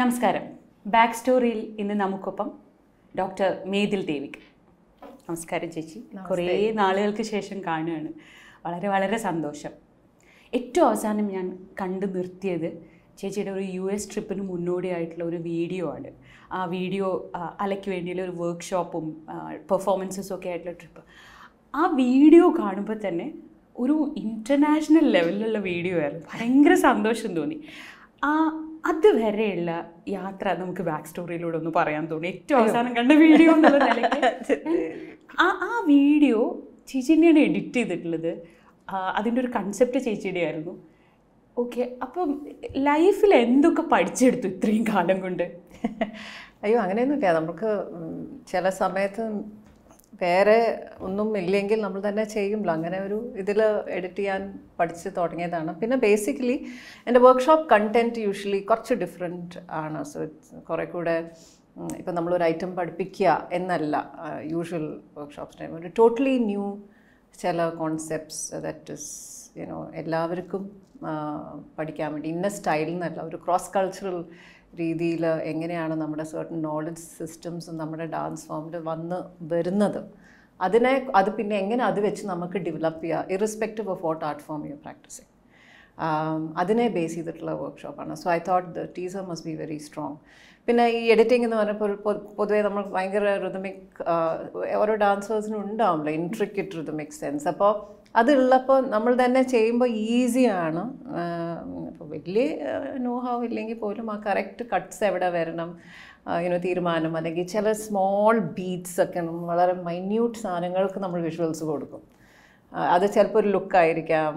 നമസ്കാരം ബാക്ക് സ്റ്റോറിയിൽ ഇന്ന് നമുക്കൊപ്പം ഡോക്ടർ മേതിൽ ദേവിക്ക് നമസ്കാരം ചേച്ചി കുറേ നാളുകൾക്ക് ശേഷം കാണുകയാണ് വളരെ വളരെ സന്തോഷം ഏറ്റവും അവസാനം ഞാൻ കണ്ടു നിർത്തിയത് ചേച്ചിയുടെ ഒരു യു എസ് ട്രിപ്പിന് മുന്നോടിയായിട്ടുള്ള ഒരു വീഡിയോ ആണ് ആ വീഡിയോ അലയ്ക്ക് വേണ്ടിയുള്ള ഒരു വർക്ക്ഷോപ്പും പെർഫോമൻസും ഒക്കെ ആയിട്ടുള്ള ട്രിപ്പ് ആ വീഡിയോ കാണുമ്പോൾ തന്നെ ഒരു ഇൻ്റർനാഷണൽ ലെവലിലുള്ള വീഡിയോ ആയിരുന്നു ഭയങ്കര സന്തോഷം തോന്നി ആ അതുവരെയുള്ള യാത്ര നമുക്ക് ബാക്ക് സ്റ്റോറിയിലൂടെ ഒന്ന് പറയാൻ തോന്നി ഏറ്റവും അവസാനം കണ്ട വീഡിയോ ആ ആ വീഡിയോ ചേച്ചി എഡിറ്റ് ചെയ്തിട്ടുള്ളത് അതിൻ്റെ ഒരു കൺസെപ്റ്റ് ചേച്ചിയുടെ ആയിരുന്നു ഓക്കെ അപ്പം ലൈഫിൽ എന്തൊക്കെ പഠിച്ചെടുത്തു ഇത്രയും കാലം കൊണ്ട് അയ്യോ അങ്ങനെയൊന്നുമില്ല നമുക്ക് ചില സമയത്ത് വേറെ ഒന്നും ഇല്ലെങ്കിൽ നമ്മൾ തന്നെ ചെയ്യുമ്പോൾ അങ്ങനെ ഒരു ഇതിൽ എഡിറ്റ് ചെയ്യാൻ പഠിച്ച് തുടങ്ങിയതാണ് പിന്നെ ബേസിക്കലി എൻ്റെ വർക്ക്ഷോപ്പ് കണ്ടൻറ്റ് യൂഷ്വലി കുറച്ച് ഡിഫറെൻ്റ് ആണ് സോ കുറേ കൂടെ ഇപ്പം നമ്മളൊരു ഐറ്റം പഠിപ്പിക്കുക എന്നല്ല യൂഷ്വൽ വർക്ക്ഷോപ്സ് ടൈം ഒരു ടോട്ടലി ന്യൂ ചില കോൺസെപ്റ്റ്സ് ദാറ്റ് ഇസ് യുനോ എല്ലാവർക്കും പഠിക്കാൻ വേണ്ടി ഇന്ന സ്റ്റൈൽ എന്നല്ല ഒരു ക്രോസ് കൾച്ചറൽ രീതിയിൽ എങ്ങനെയാണ് നമ്മുടെ സെർട്ടൺ നോളജ് സിസ്റ്റംസും നമ്മുടെ ഡാൻസ് ഫോമിൽ വന്ന് വരുന്നത് അതിനെ അത് പിന്നെ എങ്ങനെ അത് വെച്ച് നമുക്ക് ഡെവലപ്പ് ചെയ്യുക irrespective of what art form you practising അതിനെ ബേസ് ചെയ്തിട്ടുള്ള വർക്ക്ഷോപ്പാണ് so I thought the teaser must be very strong പിന്നെ ഈ എഡിറ്റിംഗ് എന്ന് പറഞ്ഞപ്പോൾ പൊതുവേ നമ്മൾ ഭയങ്കര റിതമിക് ഓരോ ഡാൻസേഴ്സിനും ഉണ്ടാവുമല്ലോ ഇൻട്രിക്കറ്റ് റിതമിക് സെൻസ് അപ്പോൾ അതുള്ളപ്പോൾ നമ്മൾ തന്നെ ചെയ്യുമ്പോൾ ഈസിയാണ് ഇപ്പോൾ വലിയ നോഹാവ് ഇല്ലെങ്കിൽ പോലും ആ കറക്റ്റ് കട്ട്സ് എവിടെ വരണം യുനോ തീരുമാനം അല്ലെങ്കിൽ ചില സ്മോൾ ബീറ്റ്സ് ഒക്കെ വളരെ മൈന്യൂട്ട് സാധനങ്ങൾക്ക് നമ്മൾ വിഷ്വൽസ് കൊടുക്കും അത് ചിലപ്പോൾ ഒരു ലുക്കായിരിക്കാം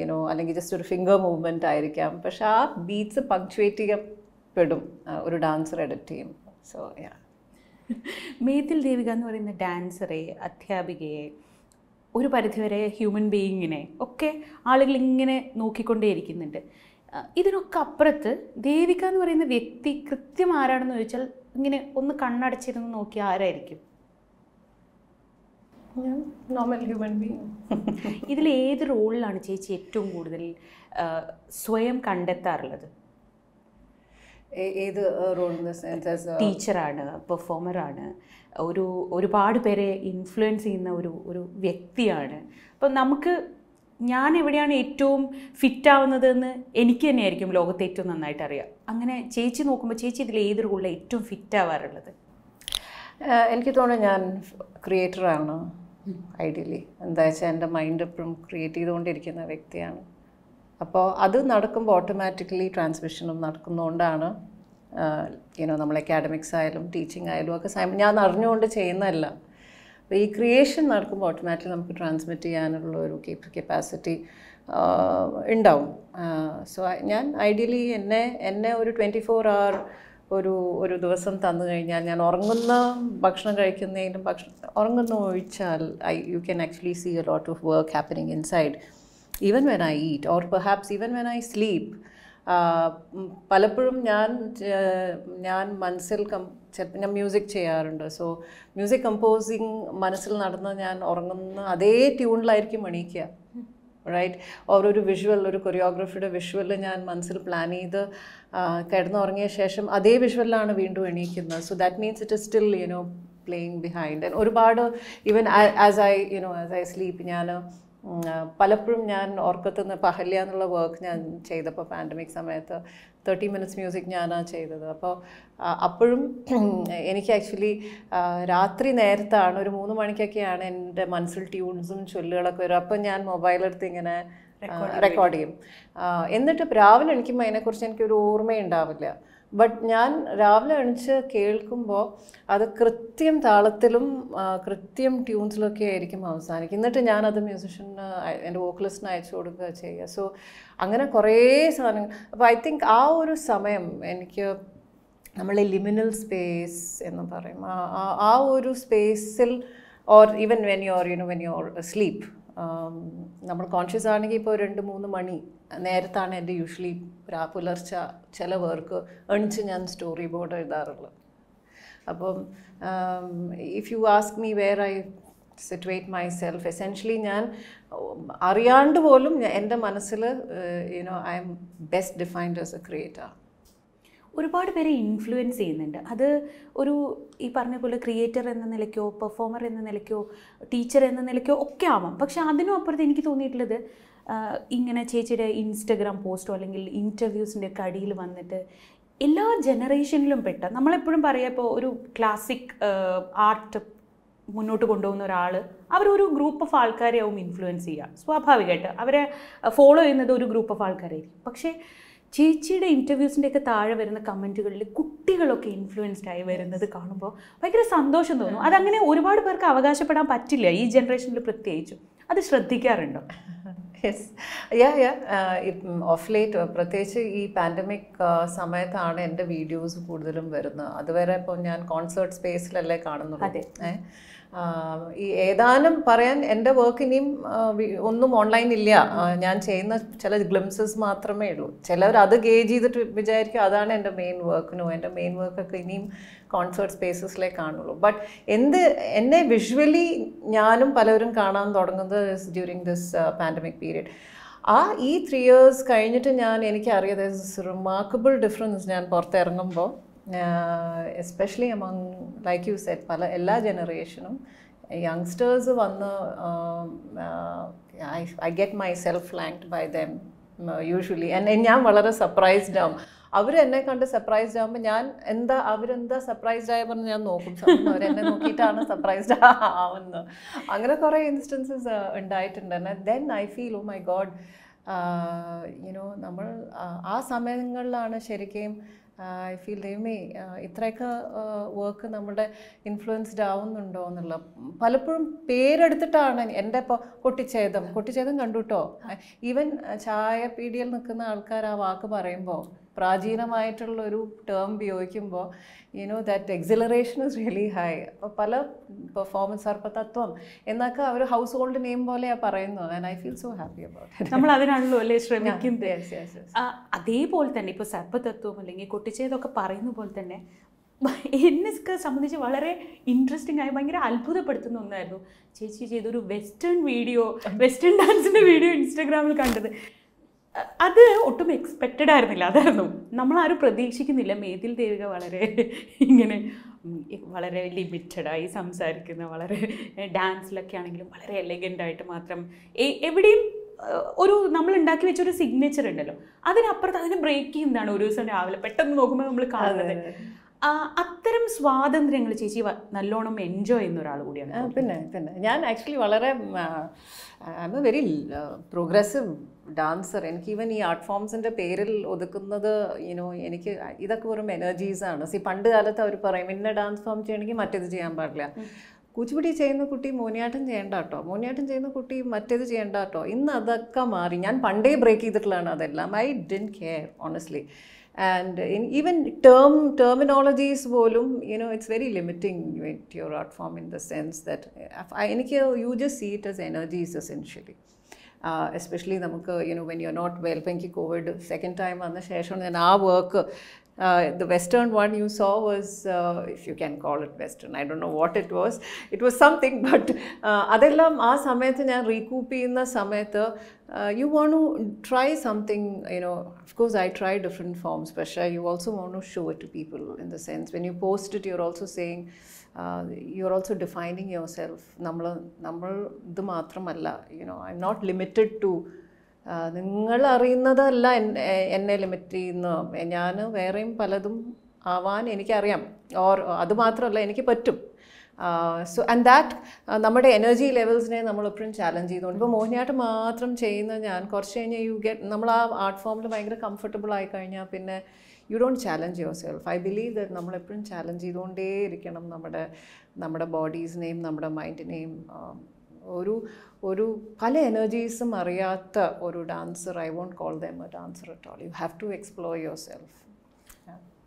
ഇനോ അല്ലെങ്കിൽ ജസ്റ്റ് ഒരു ഫിംഗർ മൂവ്മെൻ്റ് ആയിരിക്കാം പക്ഷേ ആ ബീറ്റ്സ് പങ്ക്ച്വേറ്റ് ചെയ്യപ്പെടും ഒരു ഡാൻസർ എഡിറ്റ് ചെയ്യും സോ യാ മേത്തിൽ ദേവിക എന്ന് പറയുന്ന ഡാൻസറെ അധ്യാപികയെ ഒരു പരിധിവരെ ഹ്യൂമൻ ബീയിങ്ങിനെ ഒക്കെ ആളുകൾ ഇങ്ങനെ നോക്കിക്കൊണ്ടേയിരിക്കുന്നുണ്ട് ഇതിനൊക്കെ അപ്പുറത്ത് ദേവിക എന്ന് പറയുന്ന വ്യക്തി കൃത്യം ആരാണെന്ന് ചോദിച്ചാൽ ഇങ്ങനെ ഒന്ന് കണ്ണടച്ചിരുന്ന് നോക്കി ആരായിരിക്കും ഞാൻ നോർമൽ ഹ്യൂമൻ ബീങ് ഇതിൽ ഏത് റോളിലാണ് ചേച്ചി ഏറ്റവും കൂടുതൽ സ്വയം കണ്ടെത്താറുള്ളത് ഏത് റോൾ ടീച്ചറാണ് പെർഫോമറാണ് ഒരു ഒരുപാട് പേരെ ഇൻഫ്ലുവൻസ് ചെയ്യുന്ന ഒരു ഒരു വ്യക്തിയാണ് അപ്പം നമുക്ക് ഞാൻ എവിടെയാണ് ഏറ്റവും ഫിറ്റ് എന്ന് എനിക്ക് തന്നെയായിരിക്കും ലോകത്തെ ഏറ്റവും നന്നായിട്ട് അറിയാം അങ്ങനെ ചേച്ചി നോക്കുമ്പോൾ ചേച്ചി ഇതിൽ ഏത് റോളിൽ ഏറ്റവും ഫിറ്റ് ആവാറുള്ളത് എനിക്ക് തോന്നുന്നു ഞാൻ ക്രിയേറ്ററാണ് ഐഡിയലി എന്താ വെച്ചാൽ എൻ്റെ മൈൻഡ് എപ്പോഴും ക്രിയേറ്റ് ചെയ്തുകൊണ്ടിരിക്കുന്ന വ്യക്തിയാണ് അപ്പോൾ അത് നടക്കുമ്പോൾ ഓട്ടോമാറ്റിക്കലി ട്രാൻസ്മിഷനും നടക്കുന്നതുകൊണ്ടാണ് യുനോ നമ്മൾ അക്കാഡമിക്സ് ആയാലും ടീച്ചിങ് ആയാലും ഒക്കെ ഞാൻ അറിഞ്ഞുകൊണ്ട് ചെയ്യുന്നതല്ല അപ്പോൾ ഈ ക്രിയേഷൻ നടക്കുമ്പോൾ ഓട്ടോമാറ്റിക്കലി നമുക്ക് ട്രാൻസ്മിറ്റ് ചെയ്യാനുള്ള ഒരു കപ്പാസിറ്റി ഉണ്ടാവും സോ ഞാൻ ഐഡിയലി എന്നെ എന്നെ ഒരു ട്വൻറ്റി ഫോർ അവർ ഒരു ഒരു ദിവസം തന്നു കഴിഞ്ഞാൽ ഞാൻ ഉറങ്ങുന്ന ഭക്ഷണം കഴിക്കുന്നതിനും ഭക്ഷണം ഉറങ്ങുന്ന ഒഴിച്ചാൽ I you can actually see a lot of work happening inside even when I eat or perhaps even when I sleep പലപ്പോഴും ഞാൻ ഞാൻ മനസ്സിൽ കം ചിലപ്പോൾ ഞാൻ മ്യൂസിക് ചെയ്യാറുണ്ട് സോ മ്യൂസിക് കമ്പോസിങ് മനസ്സിൽ നടന്ന് ഞാൻ ഉറങ്ങുന്ന അതേ ട്യൂണിലായിരിക്കും എണീക്കുക റൈറ്റ് ഓരോരു ഒരു വിഷ്വൽ ഒരു കൊറിയോഗ്രഫിയുടെ വിഷ്വൽ ഞാൻ മനസ്സിൽ പ്ലാൻ ചെയ്ത് കിടന്നുറങ്ങിയ ശേഷം അതേ വിഷ്വലിലാണ് വീണ്ടും എണീക്കുന്നത് so that means it is still you know playing behind ഒരുപാട് even as I you know as I sleep ഞാൻ പലപ്പോഴും ഞാൻ ഓർക്കത്തുനിന്ന് പഹല്യ എന്നുള്ള വർക്ക് ഞാൻ ചെയ്തപ്പോൾ പാൻഡമിക് സമയത്ത് തേർട്ടി മിനിറ്റ്സ് മ്യൂസിക് ഞാനാണ് ചെയ്തത് അപ്പോൾ അപ്പോഴും എനിക്ക് ആക്ച്വലി രാത്രി നേരത്താണ് ഒരു മൂന്ന് മണിക്കൊക്കെയാണ് എൻ്റെ മനസ്സിൽ ട്യൂൺസും ചൊല്ലുകളൊക്കെ വരും അപ്പം ഞാൻ മൊബൈലെടുത്ത് ഇങ്ങനെ റെക്കോർഡ് ചെയ്യും എന്നിട്ട് രാവിലെ എണിക്കുമ്പോൾ അതിനെക്കുറിച്ച് എനിക്കൊരു ഓർമ്മയുണ്ടാവില്ല ബട്ട് ഞാൻ രാവിലെ എണിച്ച് കേൾക്കുമ്പോൾ അത് കൃത്യം താളത്തിലും കൃത്യം ട്യൂൺസിലൊക്കെ ആയിരിക്കും അവസാനിക്കും എന്നിട്ട് ഞാനത് മ്യൂസിഷ്യന് എൻ്റെ വോക്കലിസ്റ്റിന് അയച്ചു കൊടുക്കുക ചെയ്യുക സോ അങ്ങനെ കുറേ സാധനങ്ങൾ അപ്പോൾ ഐ തിങ്ക് ആ ഒരു സമയം എനിക്ക് നമ്മളെ ലിമിനൽ സ്പേസ് എന്ന് പറയും ആ ഒരു സ്പേസിൽ or even when you are you know when you are sleep നമ്മൾ കോൺഷ്യസ് ആണെങ്കിൽ ഇപ്പോൾ രണ്ട് മൂന്ന് മണി നേരത്താണ് എൻ്റെ യൂഷ്വലി പുലർച്ച ചില വർക്ക് എണിച്ച് ഞാൻ സ്റ്റോറി ബോർഡ് എഴുതാറുള്ളത് അപ്പം if you ask me where I situate myself essentially ഞാൻ അറിയാണ്ട് പോലും എൻ്റെ മനസ്സിൽ you know I'm best defined as a creator ഒരുപാട് പേരെ ഇൻഫ്ലുവൻസ് ചെയ്യുന്നുണ്ട് അത് ഒരു ഈ പറഞ്ഞ പോലെ ക്രിയേറ്റർ എന്ന നിലയ്ക്കോ പെർഫോമർ എന്ന നിലയ്ക്കോ ടീച്ചർ എന്ന നിലയ്ക്കോ ഒക്കെ ആവാം പക്ഷെ അതിനും അപ്പുറത്ത് എനിക്ക് തോന്നിയിട്ടുള്ളത് ഇങ്ങനെ ചേച്ചിയുടെ ഇൻസ്റ്റഗ്രാം പോസ്റ്റോ അല്ലെങ്കിൽ ഇൻ്റർവ്യൂസിൻ്റെ ഒക്കെ അടിയിൽ വന്നിട്ട് എല്ലാ ജനറേഷനിലും പെട്ട നമ്മളെപ്പോഴും പറയുക ഇപ്പോൾ ഒരു ക്ലാസിക് ആർട്ട് മുന്നോട്ട് കൊണ്ടുപോകുന്ന ഒരാൾ അവരൊരു ഗ്രൂപ്പ് ഓഫ് ആൾക്കാരെയാവും ഇൻഫ്ലുവൻസ് ചെയ്യുക സ്വാഭാവികമായിട്ട് അവരെ ഫോളോ ചെയ്യുന്നത് ഒരു ഗ്രൂപ്പ് ഓഫ് ആൾക്കാരായിരിക്കും പക്ഷേ ചേച്ചിയുടെ ഒക്കെ താഴെ വരുന്ന കമൻറ്റുകളിൽ കുട്ടികളൊക്കെ ഇൻഫ്ലുവൻസ്ഡ് ആയി വരുന്നത് കാണുമ്പോൾ ഭയങ്കര സന്തോഷം തോന്നും അതങ്ങനെ ഒരുപാട് പേർക്ക് അവകാശപ്പെടാൻ പറ്റില്ല ഈ ജനറേഷനിൽ പ്രത്യേകിച്ചും അത് ശ്രദ്ധിക്കാറുണ്ടോ yes yeah yeah of late പ്രത്യേകിച്ച് ഈ പാൻഡമിക് uh, സമയത്താണ് എൻ്റെ വീഡിയോസ് കൂടുതലും വരുന്നത് അതുവരെ ഇപ്പോൾ ഞാൻ കോൺസേർട്ട് സ്പേസിലല്ലേ കാണുന്നുള്ളൂ ഏഹ് ഈ ഏതാനും പറയാൻ എൻ്റെ വർക്ക് ഇനിയും ഒന്നും ഓൺലൈൻ ഇല്ല ഞാൻ ചെയ്യുന്ന ചില ഗ്ലിംസസ് മാത്രമേ ഉള്ളൂ ചിലവർ അത് ഗേജ് ചെയ്തിട്ട് വിചാരിക്കും അതാണ് എൻ്റെ മെയിൻ വർക്കിനോ എൻ്റെ മെയിൻ വർക്കൊക്കെ ഇനിയും കോൺസേർട്ട് സ്പേസസിലേ കാണുള്ളൂ ബട്ട് എന്ത് എന്നെ വിഷ്വലി ഞാനും പലവരും കാണാൻ തുടങ്ങുന്നത് ഡ്യൂറിങ് ദിസ് പാൻഡമിക് പീരീഡ് ആ ഈ ത്രീ ഇയേഴ്സ് കഴിഞ്ഞിട്ട് ഞാൻ എനിക്ക് റിമാർക്കബിൾ ഡിഫറൻസ് ഞാൻ പുറത്തിറങ്ങുമ്പോൾ especially among like you said പല എല്ലാ ജനറേഷനും യങ്സ്റ്റേഴ്സ് വന്ന് I get myself flanked by them usually എന്നെ ഞാൻ വളരെ സർപ്രൈസ്ഡ് ആവും അവർ എന്നെ കണ്ട് സർപ്രൈസ്ഡ് ആകുമ്പോൾ ഞാൻ എന്താ അവരെന്താ സർപ്രൈസ്ഡ് ആയ പറഞ്ഞ് ഞാൻ നോക്കും അവർ എന്നെ നോക്കിയിട്ടാണ് സർപ്രൈസ്ഡ് ആവുന്നത് അങ്ങനെ കുറേ ഇൻസ്റ്റൻസസ് ഉണ്ടായിട്ടുണ്ട് then I feel oh my God you know നമ്മൾ ആ സമയങ്ങളിലാണ് ശരിക്കും ഐ ഫീൽ ദൈവമേ ഇത്രയൊക്കെ വർക്ക് നമ്മുടെ ഇൻഫ്ലുവൻസ്ഡ് ആവുന്നുണ്ടോ എന്നുള്ള പലപ്പോഴും പേരെടുത്തിട്ടാണ് എൻ്റെ ഇപ്പോൾ കൊട്ടിച്ചേതം കൊട്ടിച്ചേതം കണ്ടു കേട്ടോ ഈവൻ ചായ പീടിയിൽ നിൽക്കുന്ന ആൾക്കാർ ആ വാക്ക് പറയുമ്പോൾ പ്രാചീനമായിട്ടുള്ള ഒരു ടേം ഉപയോഗിക്കുമ്പോൾ you know that acceleration is really high അപ്പോൾ പല പെർഫോമൻസ് സർപ്പതത്വം എന്നൊക്കെ അവർ ഹൗസ് ഹോൾഡ് നെയിം പോലെയാണ് പറയുന്നത് and I feel so happy about നമ്മൾ അതിനാണല്ലോ അല്ലേ ശ്രമിക്കുന്നത് അതേപോലെ തന്നെ ഇപ്പോൾ സർപ്പതത്വം അല്ലെങ്കിൽ കൊട്ടിച്ചേതൊക്കെ പറയുന്ന പോലെ തന്നെ എന്നെ സംബന്ധിച്ച് വളരെ ഇൻട്രസ്റ്റിംഗ് ആയി ഭയങ്കര അത്ഭുതപ്പെടുത്തുന്ന ഒന്നായിരുന്നു ചേച്ചി ചെയ്തൊരു വെസ്റ്റേൺ വീഡിയോ വെസ്റ്റേൺ ഡാൻസിൻ്റെ വീഡിയോ ഇൻസ്റ്റാഗ്രാമിൽ കണ്ടത് അത് ഒട്ടും എക്സ്പെക്റ്റഡ് ആയിരുന്നില്ല അതായിരുന്നു ആരും പ്രതീക്ഷിക്കുന്നില്ല മേതിൽ ദേവിക വളരെ ഇങ്ങനെ വളരെ ലിമിറ്റഡായി സംസാരിക്കുന്ന വളരെ ഡാൻസിലൊക്കെ ആണെങ്കിലും വളരെ ആയിട്ട് മാത്രം എവിടെയും ഒരു നമ്മൾ ഉണ്ടാക്കി വെച്ച ഒരു സിഗ്നേച്ചർ ഉണ്ടല്ലോ അതിനപ്പുറത്ത് അതിനെ ബ്രേക്ക് ചെയ്യുന്നതാണ് ഒരു ദിവസം രാവിലെ പെട്ടെന്ന് നോക്കുമ്പോൾ നമ്മൾ കാണുന്നത് അത്തരം സ്വാതന്ത്ര്യങ്ങൾ ചേച്ചി നല്ലോണം എൻജോയ് ചെയ്യുന്ന ഒരാൾ കൂടിയാണ് പിന്നെ പിന്നെ ഞാൻ ആക്ച്വലി വളരെ I'm a very progressive dancer എനിക്ക് ഈവൻ ഈ ആർട്ട് ഫോംസിൻ്റെ പേരിൽ ഒതുക്കുന്നത് യുനോ എനിക്ക് ഇതൊക്കെ വെറും എനർജീസാണ് സി പണ്ട് കാലത്ത് അവർ പറയും ഇന്ന ഡാൻസ് ഫോം ചെയ്യണമെങ്കിൽ മറ്റേത് ചെയ്യാൻ പാടില്ല കൂച്ചുപിടി ചെയ്യുന്ന കുട്ടി മോനിയാട്ടം ചെയ്യേണ്ട കേട്ടോ മോനിയാട്ടം ചെയ്യുന്ന കുട്ടി മറ്റേത് ചെയ്യേണ്ട കേട്ടോ ഇന്ന് അതൊക്കെ മാറി ഞാൻ പണ്ടേ ബ്രേക്ക് ചെയ്തിട്ടുള്ളതാണ് അതെല്ലാം I don't care honestly and in even term terminologies പോലും you know it's very limiting with your art form in the sense that എനിക്ക് you just see it as energies essentially especially നമുക്ക് you know when you are not well എനിക്ക് Covid second time വന്ന ശേഷമാണ് ഞാൻ ആ work Uh, the Western one you saw was, uh, if you can call it Western, I don't know what it was. It was something, but adellam uh, in the samayath, you want to try something, you know, of course I try different forms, Pasha, uh, you also want to show it to people in the sense when you post it, you're also saying, you're also defining yourself. Namla, namla, the you know, I'm not limited to. നിങ്ങൾ അറിയുന്നതല്ല എന്നെ limit ചെയ്യുന്ന ഞാൻ വേറെയും പലതും ആവാൻ എനിക്കറിയാം or അതുമാത്രമല്ല എനിക്ക് പറ്റും സോ ആൻഡ് ദാറ്റ് നമ്മുടെ എനർജി ലെവൽസിനെ നമ്മൾ എപ്പോഴും ചാലഞ്ച് ചെയ്തുകൊണ്ട് ഇപ്പോൾ മോഹിനിയാട്ട് മാത്രം ചെയ്യുന്ന ഞാൻ കുറച്ച് കഴിഞ്ഞാൽ യു ഗെറ്റ് നമ്മൾ ആ ആർട്ട് ഫോമിൽ ഭയങ്കര കംഫർട്ടബിൾ ആയി കഴിഞ്ഞാൽ പിന്നെ you don't challenge yourself I believe that നമ്മളെപ്പോഴും ചാലഞ്ച് ചെയ്തുകൊണ്ടേ ഇരിക്കണം നമ്മുടെ നമ്മുടെ ബോഡീസിനെയും നമ്മുടെ മൈൻഡിനെയും ഒരു ഒരു പല എനർജീസും അറിയാത്ത ഒരു dancer I won't call them a dancer at all you have to explore yourself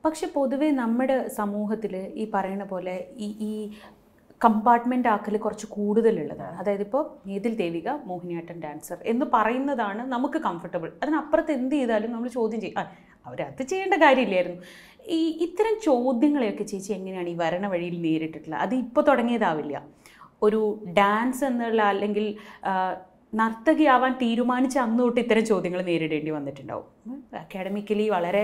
പക്ഷെ പൊതുവേ നമ്മുടെ സമൂഹത്തിൽ ഈ പറയുന്ന പോലെ ഈ ഈ കമ്പാർട്ട്മെൻ്റ് ആക്കൽ കുറച്ച് കൂടുതലുള്ളതാണ് അതായത് ഇപ്പോൾ നീതിൽ ദേവിക മോഹിനിയാട്ടം ഡാൻസർ എന്ന് പറയുന്നതാണ് നമുക്ക് കംഫർട്ടബിൾ അതിനപ്പുറത്ത് എന്ത് ചെയ്താലും നമ്മൾ ചോദ്യം ചെയ്യും അവരത് ചെയ്യേണ്ട കാര്യമില്ലായിരുന്നു ഈ ഇത്തരം ചോദ്യങ്ങളെയൊക്കെ ചേച്ചി എങ്ങനെയാണ് ഈ വരണ വഴിയിൽ നേരിട്ടിട്ടുള്ളത് അത് ഇപ്പോൾ തുടങ്ങിയതാവില്ല ഒരു ഡാൻസ് എന്നുള്ള അല്ലെങ്കിൽ നർത്തകിയാവാൻ തീരുമാനിച്ച അന്ന് തൊട്ട് ഇത്തരം ചോദ്യങ്ങൾ നേരിടേണ്ടി വന്നിട്ടുണ്ടാവും അക്കാഡമിക്കലി വളരെ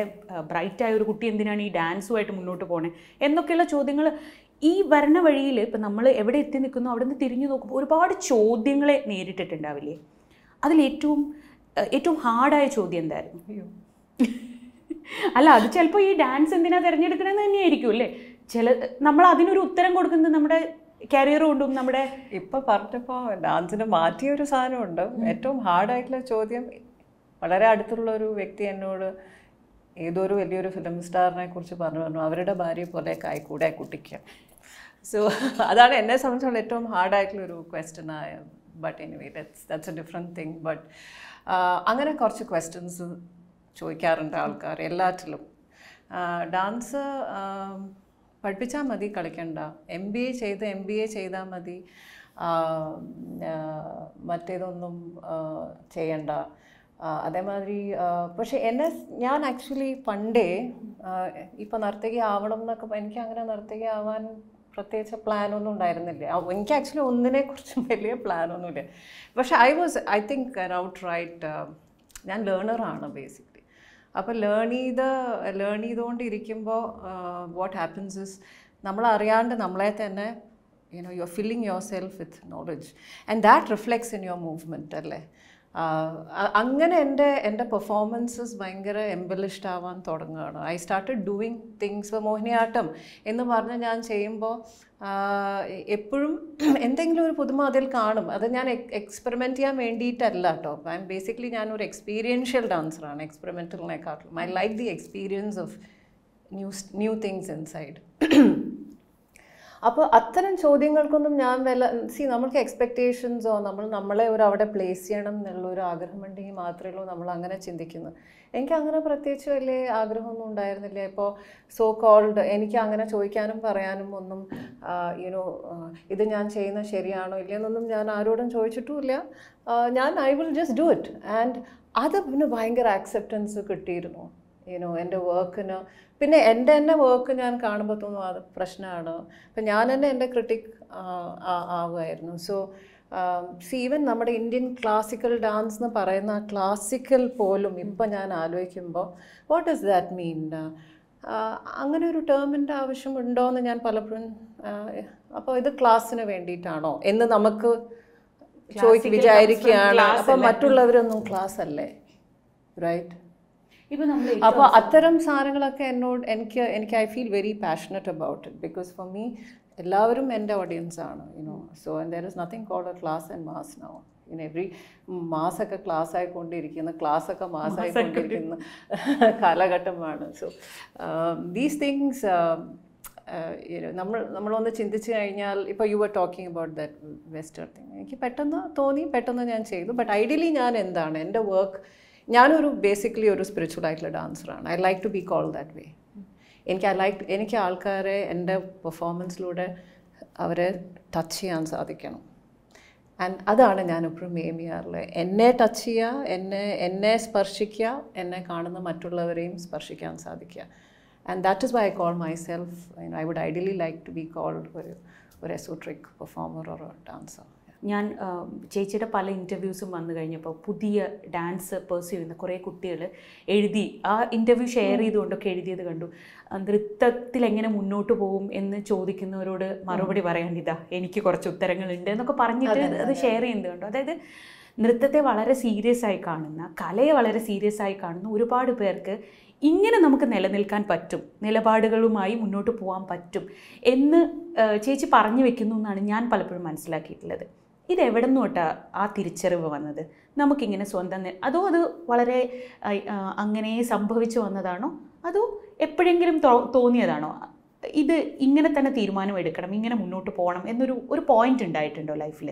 ബ്രൈറ്റായ ഒരു കുട്ടി എന്തിനാണ് ഈ ഡാൻസുമായിട്ട് മുന്നോട്ട് പോണേ എന്നൊക്കെയുള്ള ചോദ്യങ്ങൾ ഈ വരണ വഴിയിൽ ഇപ്പം നമ്മൾ എവിടെ എത്തി നിൽക്കുന്നു അവിടെ നിന്ന് തിരിഞ്ഞു നോക്കുമ്പോൾ ഒരുപാട് ചോദ്യങ്ങളെ നേരിട്ടിട്ടുണ്ടാവില്ലേ അതിലേറ്റവും ഏറ്റവും ഹാർഡായ ചോദ്യം എന്തായിരുന്നു അല്ല അത് ചിലപ്പോൾ ഈ ഡാൻസ് എന്തിനാ തിരഞ്ഞെടുക്കണമെന്ന് തന്നെയായിരിക്കും അല്ലേ ചില നമ്മൾ അതിനൊരു ഉത്തരം കൊടുക്കുന്നത് നമ്മുടെ കരിയറും കൊണ്ടും നമ്മുടെ ഇപ്പൊ പറഞ്ഞപ്പോ ഡാൻസിന് മാറ്റിയ ഒരു സാധനമുണ്ട് ഏറ്റവും ഹാർഡായിട്ടുള്ള ചോദ്യം വളരെ അടുത്തുള്ള ഒരു വ്യക്തി എന്നോട് ഏതൊരു വലിയൊരു ഫിലിം സ്റ്റാറിനെ കുറിച്ച് പറഞ്ഞു പറഞ്ഞു അവരുടെ ഭാര്യ പോലെ കായ് കൂടെ കുട്ടിക്ക് സോ അതാണ് എന്നെ സംബന്ധിച്ചുള്ള ഏറ്റവും ഹാർഡായിട്ടുള്ള ഒരു ക്വസ്റ്റ്യൻ ആയ but anyway that's that's a different thing but അങ്ങനെ കുറച്ച് ക്വസ്റ്റ്യൻസ് ചോദിക്കാറുണ്ട് ആൾക്കാർ എല്ലാറ്റിലും ഡാൻസ് പഠിപ്പിച്ചാൽ മതി കളിക്കണ്ട എം ബി എ ചെയ്ത് എം ബി എ ചെയ്താൽ മതി മറ്റേതൊന്നും ചെയ്യണ്ട അതേമാതിരി പക്ഷേ എന്നെ ഞാൻ ആക്ച്വലി പണ്ടേ ഇപ്പോൾ നർത്തകി ആവണം എന്നൊക്കെ എനിക്ക് അങ്ങനെ നർത്തകി ആവാൻ പ്രത്യേകിച്ച് പ്ലാനൊന്നും ഉണ്ടായിരുന്നില്ല എനിക്ക് ആക്ച്വലി ഒന്നിനെക്കുറിച്ചും വലിയ പ്ലാനൊന്നുമില്ല പക്ഷേ I was I think outright ഞാൻ ലേണറാണ് ബേസിക് അപ്പോൾ ലേൺ ചെയ്ത് ലേൺ ചെയ്തുകൊണ്ടിരിക്കുമ്പോൾ വാട്ട് uh, ഹാപ്പൻസ് ഇസ് നമ്മളറിയാണ്ട് നമ്മളെ തന്നെ you know you are filling yourself with knowledge and that reflects in your movement അല്ലേ അങ്ങനെ എൻ്റെ എൻ്റെ പെർഫോമൻസസ് ഭയങ്കര എംബലിഷ്ഡ് ആവാൻ തുടങ്ങുകയാണ് ഐ സ്റ്റാർട്ട് ഡൂയിങ് തിങ്സ് ഇപ്പോൾ മോഹിനിയാട്ടം എന്ന് പറഞ്ഞ് ഞാൻ ചെയ്യുമ്പോൾ എപ്പോഴും എന്തെങ്കിലും ഒരു പുതുമ അതിൽ കാണും അത് ഞാൻ എക്സ്പെരിമെൻറ്റ് ചെയ്യാൻ വേണ്ടിയിട്ടല്ല കേട്ടോ ഐ എം ബേസിക്കലി ഞാനൊരു എക്സ്പീരിയൻഷ്യൽ ഡാൻസറാണ് എക്സ്പെരിമെൻറ്റലിനെക്കാട്ടിലും I like the experience of new new things inside അപ്പോൾ അത്തരം ചോദ്യങ്ങൾക്കൊന്നും ഞാൻ വില സി നമ്മൾക്ക് എക്സ്പെക്റ്റേഷൻസോ നമ്മൾ നമ്മളെ ഒരു അവിടെ പ്ലേസ് ചെയ്യണം എന്നുള്ള ഒരു ആഗ്രഹമുണ്ടെങ്കിൽ മാത്രമേ ഉള്ളൂ നമ്മൾ അങ്ങനെ ചിന്തിക്കുന്നത് എനിക്ക് അങ്ങനെ പ്രത്യേകിച്ച് വലിയ ആഗ്രഹമൊന്നും ഉണ്ടായിരുന്നില്ല ഇപ്പോൾ സോ കോൾഡ് എനിക്ക് അങ്ങനെ ചോദിക്കാനും പറയാനും ഒന്നും യുനോ ഇത് ഞാൻ ചെയ്യുന്ന ശരിയാണോ ഇല്ലയെന്നൊന്നും ഞാൻ ആരോടും ചോദിച്ചിട്ടുമില്ല ഞാൻ I will just do it and അത് പിന്നെ ഭയങ്കര ആക്സെപ്റ്റൻസ് കിട്ടിയിരുന്നു യുനോ എൻ്റെ വർക്കിന് പിന്നെ എൻ്റെ തന്നെ വർക്ക് ഞാൻ കാണുമ്പോൾ തോന്നുന്നു അത് പ്രശ്നമാണ് അപ്പം ഞാൻ തന്നെ എൻ്റെ ക്രിട്ടിക് ആവുമായിരുന്നു സോ സി ഈവൻ നമ്മുടെ ഇന്ത്യൻ ക്ലാസിക്കൽ ഡാൻസ് എന്ന് പറയുന്ന ക്ലാസിക്കൽ പോലും ഇപ്പം ഞാൻ ആലോചിക്കുമ്പോൾ വാട്ട് ഇസ് ദാറ്റ് മീൻ അങ്ങനെ ഒരു ടേമിൻ്റെ ആവശ്യമുണ്ടോ എന്ന് ഞാൻ പലപ്പോഴും അപ്പോൾ ഇത് ക്ലാസ്സിന് വേണ്ടിയിട്ടാണോ എന്ന് നമുക്ക് ചോദിച്ച് വിചാരിക്കുകയാണ് അപ്പം മറ്റുള്ളവരൊന്നും ക്ലാസ് അല്ലേ റൈറ്റ് അപ്പോൾ അത്തരം സാധനങ്ങളൊക്കെ എന്നോട് എനിക്ക് എനിക്ക് I feel very passionate about it because for me എല്ലാവരും എൻ്റെ ഓഡിയൻസ് ആണ് you know so there is nothing called a class and mass no in every മാസൊക്കെ ക്ലാസ് ആയിക്കൊണ്ടിരിക്കുന്ന ക്ലാസ്സൊക്കെ മാസമായിക്കൊണ്ടിരിക്കുന്ന കാലഘട്ടമാണ് സോ ദീസ് തിങ്സ് നമ്മൾ നമ്മളൊന്ന് ചിന്തിച്ച് കഴിഞ്ഞാൽ ഇപ്പോൾ you are talking about that western thing എനിക്ക് പെട്ടെന്ന് തോന്നി പെട്ടെന്ന് ഞാൻ ചെയ്തു ബട്ട് ഐഡിയലി ഞാൻ എന്താണ് എൻ്റെ വർക്ക് ഞാനൊരു ബേസിക്കലി ഒരു സ്പിരിച്വൽ ആയിട്ടുള്ള ഡാൻസറാണ് I like to be call that way എനിക്ക് ഐ ലൈക്ക് എനിക്ക് ആൾക്കാരെ എൻ്റെ പെർഫോമൻസിലൂടെ അവരെ ടച്ച് ചെയ്യാൻ സാധിക്കണം ആൻഡ് അതാണ് ഞാനിപ്പോഴും എം ഇ എന്നെ ടച്ച് ചെയ്യുക എന്നെ എന്നെ സ്പർശിക്കുക എന്നെ കാണുന്ന മറ്റുള്ളവരെയും സ്പർശിക്കാൻ സാധിക്കുക and that is why I call myself I would ideally like to be called ഒരു ഒരു എസോട്രിക് പെർഫോമർ ഓർ ഡാൻസർ ഞാൻ ചേച്ചിയുടെ പല ഇൻ്റർവ്യൂസും വന്നു കഴിഞ്ഞപ്പോൾ പുതിയ ഡാൻസ് പേഴ്സ്യൂ ചെയ്യുന്ന കുറേ കുട്ടികൾ എഴുതി ആ ഇൻ്റർവ്യൂ ഷെയർ ചെയ്തുകൊണ്ടൊക്കെ എഴുതിയത് കണ്ടു നൃത്തത്തിൽ എങ്ങനെ മുന്നോട്ട് പോകും എന്ന് ചോദിക്കുന്നവരോട് മറുപടി പറയാനിതാ എനിക്ക് കുറച്ച് ഉത്തരങ്ങളുണ്ട് എന്നൊക്കെ പറഞ്ഞിട്ട് അത് ഷെയർ ചെയ്യുന്നത് കണ്ടു അതായത് നൃത്തത്തെ വളരെ സീരിയസ് ആയി കാണുന്ന കലയെ വളരെ സീരിയസ് ആയി കാണുന്ന ഒരുപാട് പേർക്ക് ഇങ്ങനെ നമുക്ക് നിലനിൽക്കാൻ പറ്റും നിലപാടുകളുമായി മുന്നോട്ട് പോകാൻ പറ്റും എന്ന് ചേച്ചി പറഞ്ഞു വെക്കുന്നു എന്നാണ് ഞാൻ പലപ്പോഴും മനസ്സിലാക്കിയിട്ടുള്ളത് ഇതെവിടെ നിന്നോട്ടാ ആ തിരിച്ചറിവ് വന്നത് നമുക്കിങ്ങനെ സ്വന്തം അതോ അത് വളരെ അങ്ങനെ സംഭവിച്ചു വന്നതാണോ അതോ എപ്പോഴെങ്കിലും തോന്നിയതാണോ ഇത് ഇങ്ങനെ തന്നെ തീരുമാനം എടുക്കണം ഇങ്ങനെ മുന്നോട്ട് പോകണം എന്നൊരു ഒരു പോയിന്റ് ഉണ്ടായിട്ടുണ്ടോ ലൈഫിൽ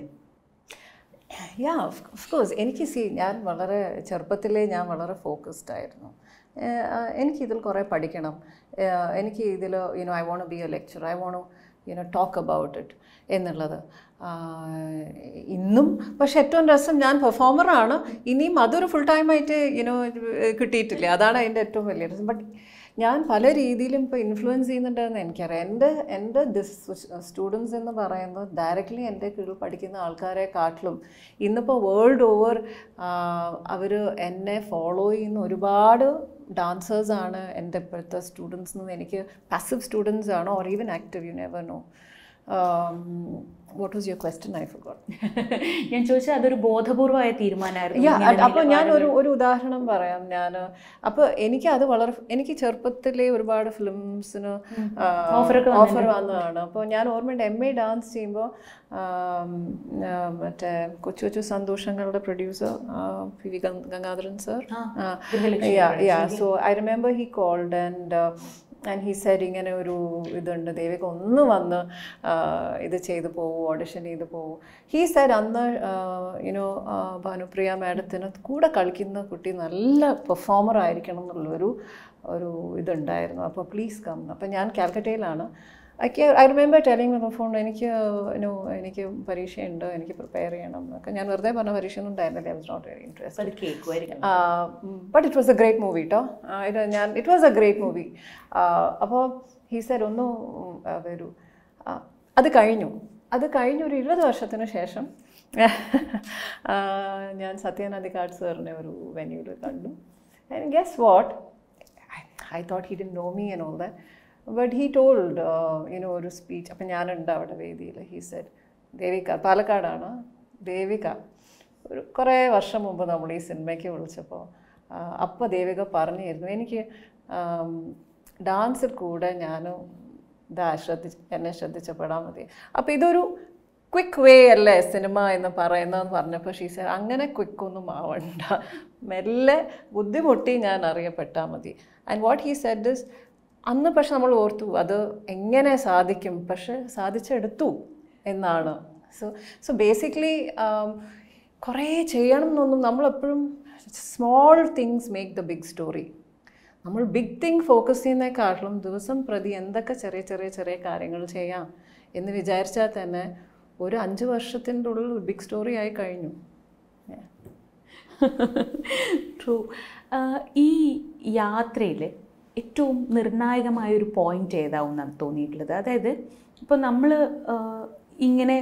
യാ ഓഫ് കോഴ്സ് എനിക്ക് സി ഞാൻ വളരെ ചെറുപ്പത്തിലേ ഞാൻ വളരെ ഫോക്കസ്ഡ് ആയിരുന്നു എനിക്കിതിൽ കുറേ പഠിക്കണം എനിക്ക് ഇതിൽ you know I want be a lecture I want you know talk about it എന്നുള്ളത് ഇന്നും പക്ഷെ ഏറ്റവും രസം ഞാൻ പെർഫോമറാണ് ഇനിയും അതൊരു ഫുൾ ടൈം ആയിട്ട് യുനോ കിട്ടിയിട്ടില്ല അതാണ് അതിൻ്റെ ഏറ്റവും വലിയ രസം ബട്ട് ഞാൻ പല രീതിയിലും ഇപ്പോൾ ഇൻഫ്ലുവൻസ് ചെയ്യുന്നുണ്ടെന്ന് എനിക്കറിയാം എൻ്റെ എൻ്റെ ദിസ് സ്റ്റുഡൻസ് എന്ന് പറയുന്നത് ഡയറക്റ്റ്ലി എൻ്റെ കീഴിൽ പഠിക്കുന്ന ആൾക്കാരെ കാട്ടിലും ഇന്നിപ്പോൾ വേൾഡ് ഓവർ അവർ എന്നെ ഫോളോ ചെയ്യുന്ന ഒരുപാട് ഡാൻസേഴ്സാണ് എൻ്റെ ഇപ്പോഴത്തെ സ്റ്റുഡൻസ് എന്ന് എനിക്ക് പാസീവ് സ്റ്റുഡൻസ് ആണോ or even active you never know what was your question I for ഞാൻ ചോദിച്ചാൽ അതൊരു ബോധപൂർവമായ തീരുമാനമായിരുന്നു അപ്പോൾ ഞാൻ ഒരു ഒരു ഉദാഹരണം പറയാം ഞാൻ അപ്പോൾ എനിക്ക് അത് വളരെ എനിക്ക് ചെറുപ്പത്തിലെ ഒരുപാട് ഫിലിംസിന് ഓഫർ വന്നതാണ് അപ്പോൾ ഞാൻ ഓർമ്മയുണ്ട് എം എ ഡാൻസ് ചെയ്യുമ്പോൾ മറ്റേ കൊച്ചു കൊച്ചു സന്തോഷങ്ങളുടെ producer P V Gangadharan sir ya so I remember he called and and he said ഇങ്ങനെ ഒരു ഇതുണ്ട് ദേവിക ഒന്ന് വന്ന് ഇത് ചെയ്തു പോവൂ ഓഡിഷൻ ചെയ്ത് പോവൂ ഹീ സൈഡ് അന്ന് യുനോ ഭാനുപ്രിയ മാഡത്തിന് കൂടെ കളിക്കുന്ന കുട്ടി നല്ല പെർഫോമർ ആയിരിക്കണം എന്നുള്ളൊരു ഒരു ഇതുണ്ടായിരുന്നു അപ്പോൾ പ്ലീസ് കം അപ്പം ഞാൻ കാൽക്കട്ടയിലാണ് ഐ കെ I remember telling on phone എനിക്ക് നോ എനിക്ക് പരീക്ഷയുണ്ട് എനിക്ക് പ്രിപ്പയർ ചെയ്യണം എന്നൊക്കെ ഞാൻ വെറുതെ പറഞ്ഞ പരീക്ഷ ഒന്നും ഉണ്ടായിരുന്നില്ല I was not very interest but it was a great movie കേട്ടോ ഇത് ഞാൻ it was a great movie അപ്പോൾ ഹീ സാർ ഒന്ന് ഒരു അത് കഴിഞ്ഞു അത് കഴിഞ്ഞ ഒരു ഇരുപത് വർഷത്തിന് ശേഷം ഞാൻ സത്യനാഥി കാർഡ് സാറിനെ ഒരു വെന്യൂവിൽ കണ്ടു and guess what I thought he didn't know me and all that but he told you know ഒരു സ്പീച്ച് അപ്പം ഞാനുണ്ട് അവിടെ വേദിയിൽ ഹീ സെഡ് ദേവിക പാലക്കാടാണ് ദേവിക ഒരു കുറേ വർഷം മുമ്പ് നമ്മൾ ഈ സിനിമയ്ക്ക് വിളിച്ചപ്പോൾ അപ്പോൾ ദേവിക പറഞ്ഞിരുന്നു എനിക്ക് ഡാൻസിൽ കൂടെ ഞാനും ഇതാ ശ്രദ്ധിച്ച് എന്നെ ശ്രദ്ധിച്ചപ്പെടാൻ മതി അപ്പോൾ ഇതൊരു ക്വിക്ക് വേ അല്ലേ സിനിമ എന്ന് പറയുന്നതെന്ന് പറഞ്ഞപ്പോൾ ഷീസർ അങ്ങനെ ക്വിക്കൊന്നും ആവണ്ട മെല്ലെ ബുദ്ധിമുട്ടി ഞാൻ അറിയപ്പെട്ടാൽ മതി and what he said is അന്ന് പക്ഷെ നമ്മൾ ഓർത്തു അത് എങ്ങനെ സാധിക്കും പക്ഷെ സാധിച്ചെടുത്തു എന്നാണ് സോ സോ ബേസിക്കലി കുറേ ചെയ്യണം എന്നൊന്നും നമ്മളെപ്പോഴും small things make the big story നമ്മൾ ബിഗ് തിങ് ഫോക്കസ് ചെയ്യുന്നതിനെക്കാട്ടിലും ദിവസം പ്രതി എന്തൊക്കെ ചെറിയ ചെറിയ ചെറിയ കാര്യങ്ങൾ ചെയ്യാം എന്ന് വിചാരിച്ചാൽ തന്നെ ഒരു അഞ്ച് വർഷത്തിൻ്റെ ഉള്ളിൽ ബിഗ് സ്റ്റോറി ആയി കഴിഞ്ഞു ട്രൂ uh, ഈ യാത്രയിൽ ഏറ്റവും നിർണായകമായ ഒരു പോയിന്റ് ഏതാവും തോന്നിയിട്ടുള്ളത് അതായത് ഇപ്പോൾ നമ്മൾ ഇങ്ങനെ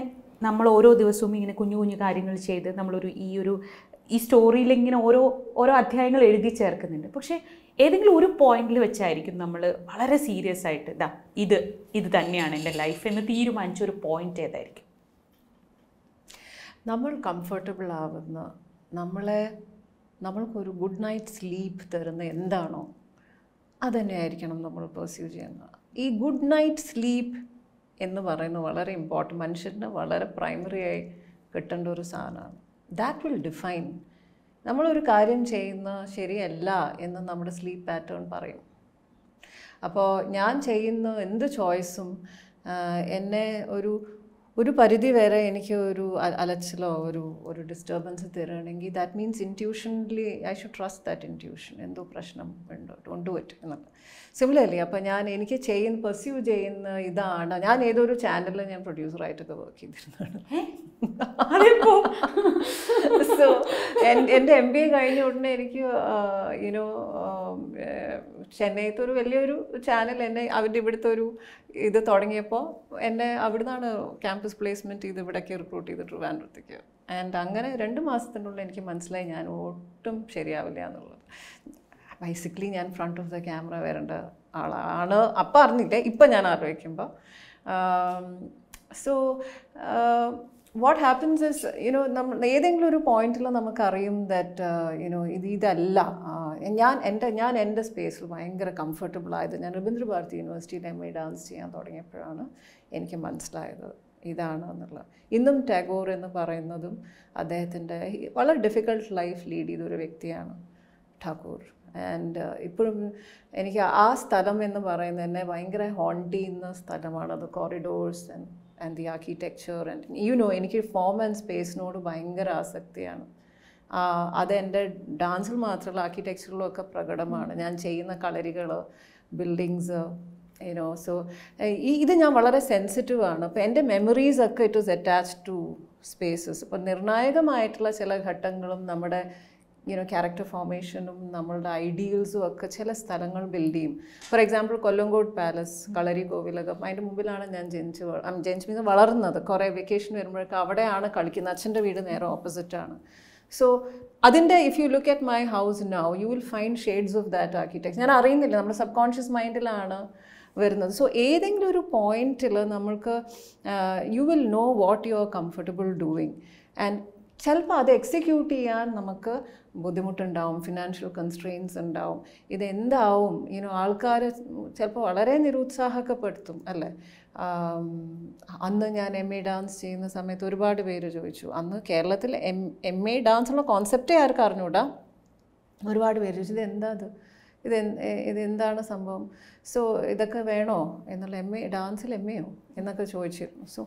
നമ്മൾ ഓരോ ദിവസവും ഇങ്ങനെ കുഞ്ഞു കുഞ്ഞു കാര്യങ്ങൾ ചെയ്ത് നമ്മളൊരു ഈ ഒരു ഈ സ്റ്റോറിയിൽ ഇങ്ങനെ ഓരോ ഓരോ അധ്യായങ്ങൾ എഴുതി ചേർക്കുന്നുണ്ട് പക്ഷേ ഏതെങ്കിലും ഒരു പോയിന്റിൽ വെച്ചായിരിക്കും നമ്മൾ വളരെ സീരിയസ് ആയിട്ട് ഇതാ ഇത് ഇത് തന്നെയാണ് എൻ്റെ ലൈഫ് എന്ന് തീരുമാനിച്ച ഒരു പോയിന്റ് ഏതായിരിക്കും നമ്മൾ കംഫർട്ടബിൾ ആവുന്ന നമ്മളെ നമ്മൾക്കൊരു ഗുഡ് നൈറ്റ് സ്ലീപ്പ് തരുന്ന എന്താണോ അതുതന്നെയായിരിക്കണം നമ്മൾ പെർസ്യൂ ചെയ്യുന്നത് ഈ ഗുഡ് നൈറ്റ് സ്ലീപ്പ് എന്ന് പറയുന്നത് വളരെ ഇമ്പോർട്ടൻ്റ് മനുഷ്യന് വളരെ പ്രൈമറി ആയി കിട്ടേണ്ട ഒരു സാധനമാണ് ദാറ്റ് വിൽ ഡിഫൈൻ നമ്മളൊരു കാര്യം ചെയ്യുന്ന ശരിയല്ല എന്ന് നമ്മുടെ സ്ലീപ്പ് പാറ്റേൺ പറയും അപ്പോൾ ഞാൻ ചെയ്യുന്ന എന്ത് ചോയ്സും എന്നെ ഒരു ഒരു പരിധി വരെ എനിക്ക് ഒരു അലച്ചിലോ ഒരു ഒരു ഡിസ്റ്റർബൻസ് തരുകയാണെങ്കിൽ that means intuitionally I should trust that intuition എന്തോ പ്രശ്നം ഉണ്ടോ ഡോണ്ട് ഡു ഇറ്റ് എന്നുള്ളത് സിമിലർലി അപ്പോൾ ഞാൻ എനിക്ക് ചെയ്യുന്ന പെർസ്യൂ ചെയ്യുന്ന ഇതാണ് ഞാൻ ഏതൊരു ചാനലിൽ ഞാൻ പ്രൊഡ്യൂസറായിട്ടൊക്കെ വർക്ക് ചെയ്തിരുന്നതാണ് സോ എൻ്റെ എം ബി എ കഴിഞ്ഞ ഉടനെ എനിക്ക് യുനോ ചെന്നൈത്തെ ഒരു വലിയൊരു ചാനൽ എന്നെ അവരുടെ ഇവിടുത്തെ ഒരു ഇത് തുടങ്ങിയപ്പോൾ എന്നെ അവിടെ നിന്നാണ് ക്യാമ്പസ് പ്ലേസ്മെൻറ്റ് ചെയ്ത് ഇവിടേക്ക് റിക്രൂട്ട് ചെയ്ത് ട്രിവാൻഡ്രത്തേക്ക് ആൻഡ് അങ്ങനെ രണ്ട് മാസത്തിനുള്ളിൽ എനിക്ക് മനസ്സിലായി ഞാൻ ഒട്ടും ശരിയാവില്ല എന്നുള്ളത് ബേസിക്കലി ഞാൻ ഫ്രണ്ട് ഓഫ് ദ ക്യാമറ വരേണ്ട ആളാണ് അപ്പം അറിഞ്ഞില്ലേ ഇപ്പം ഞാൻ ആലോചിക്കുമ്പോൾ so um, uh, what happens is you know നമ്മൾ ഏതെങ്കിലും ഒരു പോയിന്റിൽ നമുക്കറിയും ദാറ്റ് യുനോ uh, ഇത് ഇതല്ല ഞാൻ എൻ്റെ ഞാൻ എൻ്റെ സ്പേസിൽ ഭയങ്കര കംഫർട്ടബിൾ ആയത് ഞാൻ രവീന്ദ്ര ഭാരതി യൂണിവേഴ്സിറ്റിയിൽ എം എ ഡാൻസ് ചെയ്യാൻ തുടങ്ങിയപ്പോഴാണ് എനിക്ക് മനസ്സിലായത് ഇതാണ് എന്നുള്ളത് ഇന്നും ടാഗോർ എന്ന് പറയുന്നതും അദ്ദേഹത്തിൻ്റെ വളരെ ഡിഫിക്കൾട്ട് ലൈഫ് ലീഡ് ചെയ്ത ഒരു വ്യക്തിയാണ് ടാഗോർ ആൻഡ് uh, ഇപ്പോഴും എനിക്ക് ആ സ്ഥലം എന്ന് പറയുന്നത് തന്നെ ഭയങ്കര ഹോണ്ട് ചെയ്യുന്ന സ്ഥലമാണത് corridors and and the architecture and you know എനിക്ക് ഫോം ആൻഡ് സ്പേസിനോട് ഭയങ്കര ആസക്തിയാണ് അത് എൻ്റെ ഡാൻസിൽ മാത്രമല്ല ആർക്കിടെക്ചറിലും ഒക്കെ പ്രകടമാണ് ഞാൻ ചെയ്യുന്ന കളരികൾ ബിൽഡിങ്സ് യുനോ സോ ഈ ഇത് ഞാൻ വളരെ സെൻസിറ്റീവ് ആണ് അപ്പോൾ എൻ്റെ മെമ്മറീസ് ഒക്കെ it was attach to spaces അപ്പോൾ നിർണായകമായിട്ടുള്ള ചില ഘട്ടങ്ങളും നമ്മുടെ യുനോ ക്യാരക്ടർ ഫോർമേഷനും നമ്മളുടെ ഐഡിയൽസും ഒക്കെ ചില സ്ഥലങ്ങൾ ബിൽഡ് ചെയ്യും for example Kollengode palace Kalari Kovilakam അതിൻ്റെ മുമ്പിലാണ് ഞാൻ ജനിച്ച് ജനിച്ച് വളർന്നത് കുറേ വെക്കേഷൻ വരുമ്പോഴൊക്കെ അവിടെയാണ് കളിക്കുന്നത് അച്ഛൻ്റെ വീട് നേരെ ഓപ്പോസിറ്റാണ് സോ അതിൻ്റെ if you look at my house now you will find shades of that architecture ഞാൻ അറിയുന്നില്ല നമ്മുടെ സബ് കോൺഷ്യസ് മൈൻഡിലാണ് വരുന്നത് സോ ഏതെങ്കിലും ഒരു പോയിന്റിൽ നമ്മൾക്ക് you will know what you are comfortable doing and ചിലപ്പോൾ അത് എക്സിക്യൂട്ട് ചെയ്യാൻ നമുക്ക് ബുദ്ധിമുട്ടുണ്ടാവും ഫിനാൻഷ്യൽ കൺസ്ട്രെയിൻസ് ഉണ്ടാവും ഇതെന്താവും ഇനോ ആൾക്കാർ ചിലപ്പോൾ വളരെ നിരുത്സാഹപ്പെടുത്തും അല്ലേ അന്ന് ഞാൻ എം എ ഡാൻസ് ചെയ്യുന്ന സമയത്ത് ഒരുപാട് പേര് ചോദിച്ചു അന്ന് കേരളത്തിൽ എം എം എ ഡാൻസുള്ള കോൺസെപ്റ്റേ ആർക്കും അറിഞ്ഞൂടാ ഒരുപാട് പേര് ചോദിച്ചു ഇത് എന്താ അത് ഇത് ഇതെന്താണ് സംഭവം സോ ഇതൊക്കെ വേണോ എന്നുള്ള എം എ ഡാൻസിൽ എം എയോ എന്നൊക്കെ ചോദിച്ചിരുന്നു so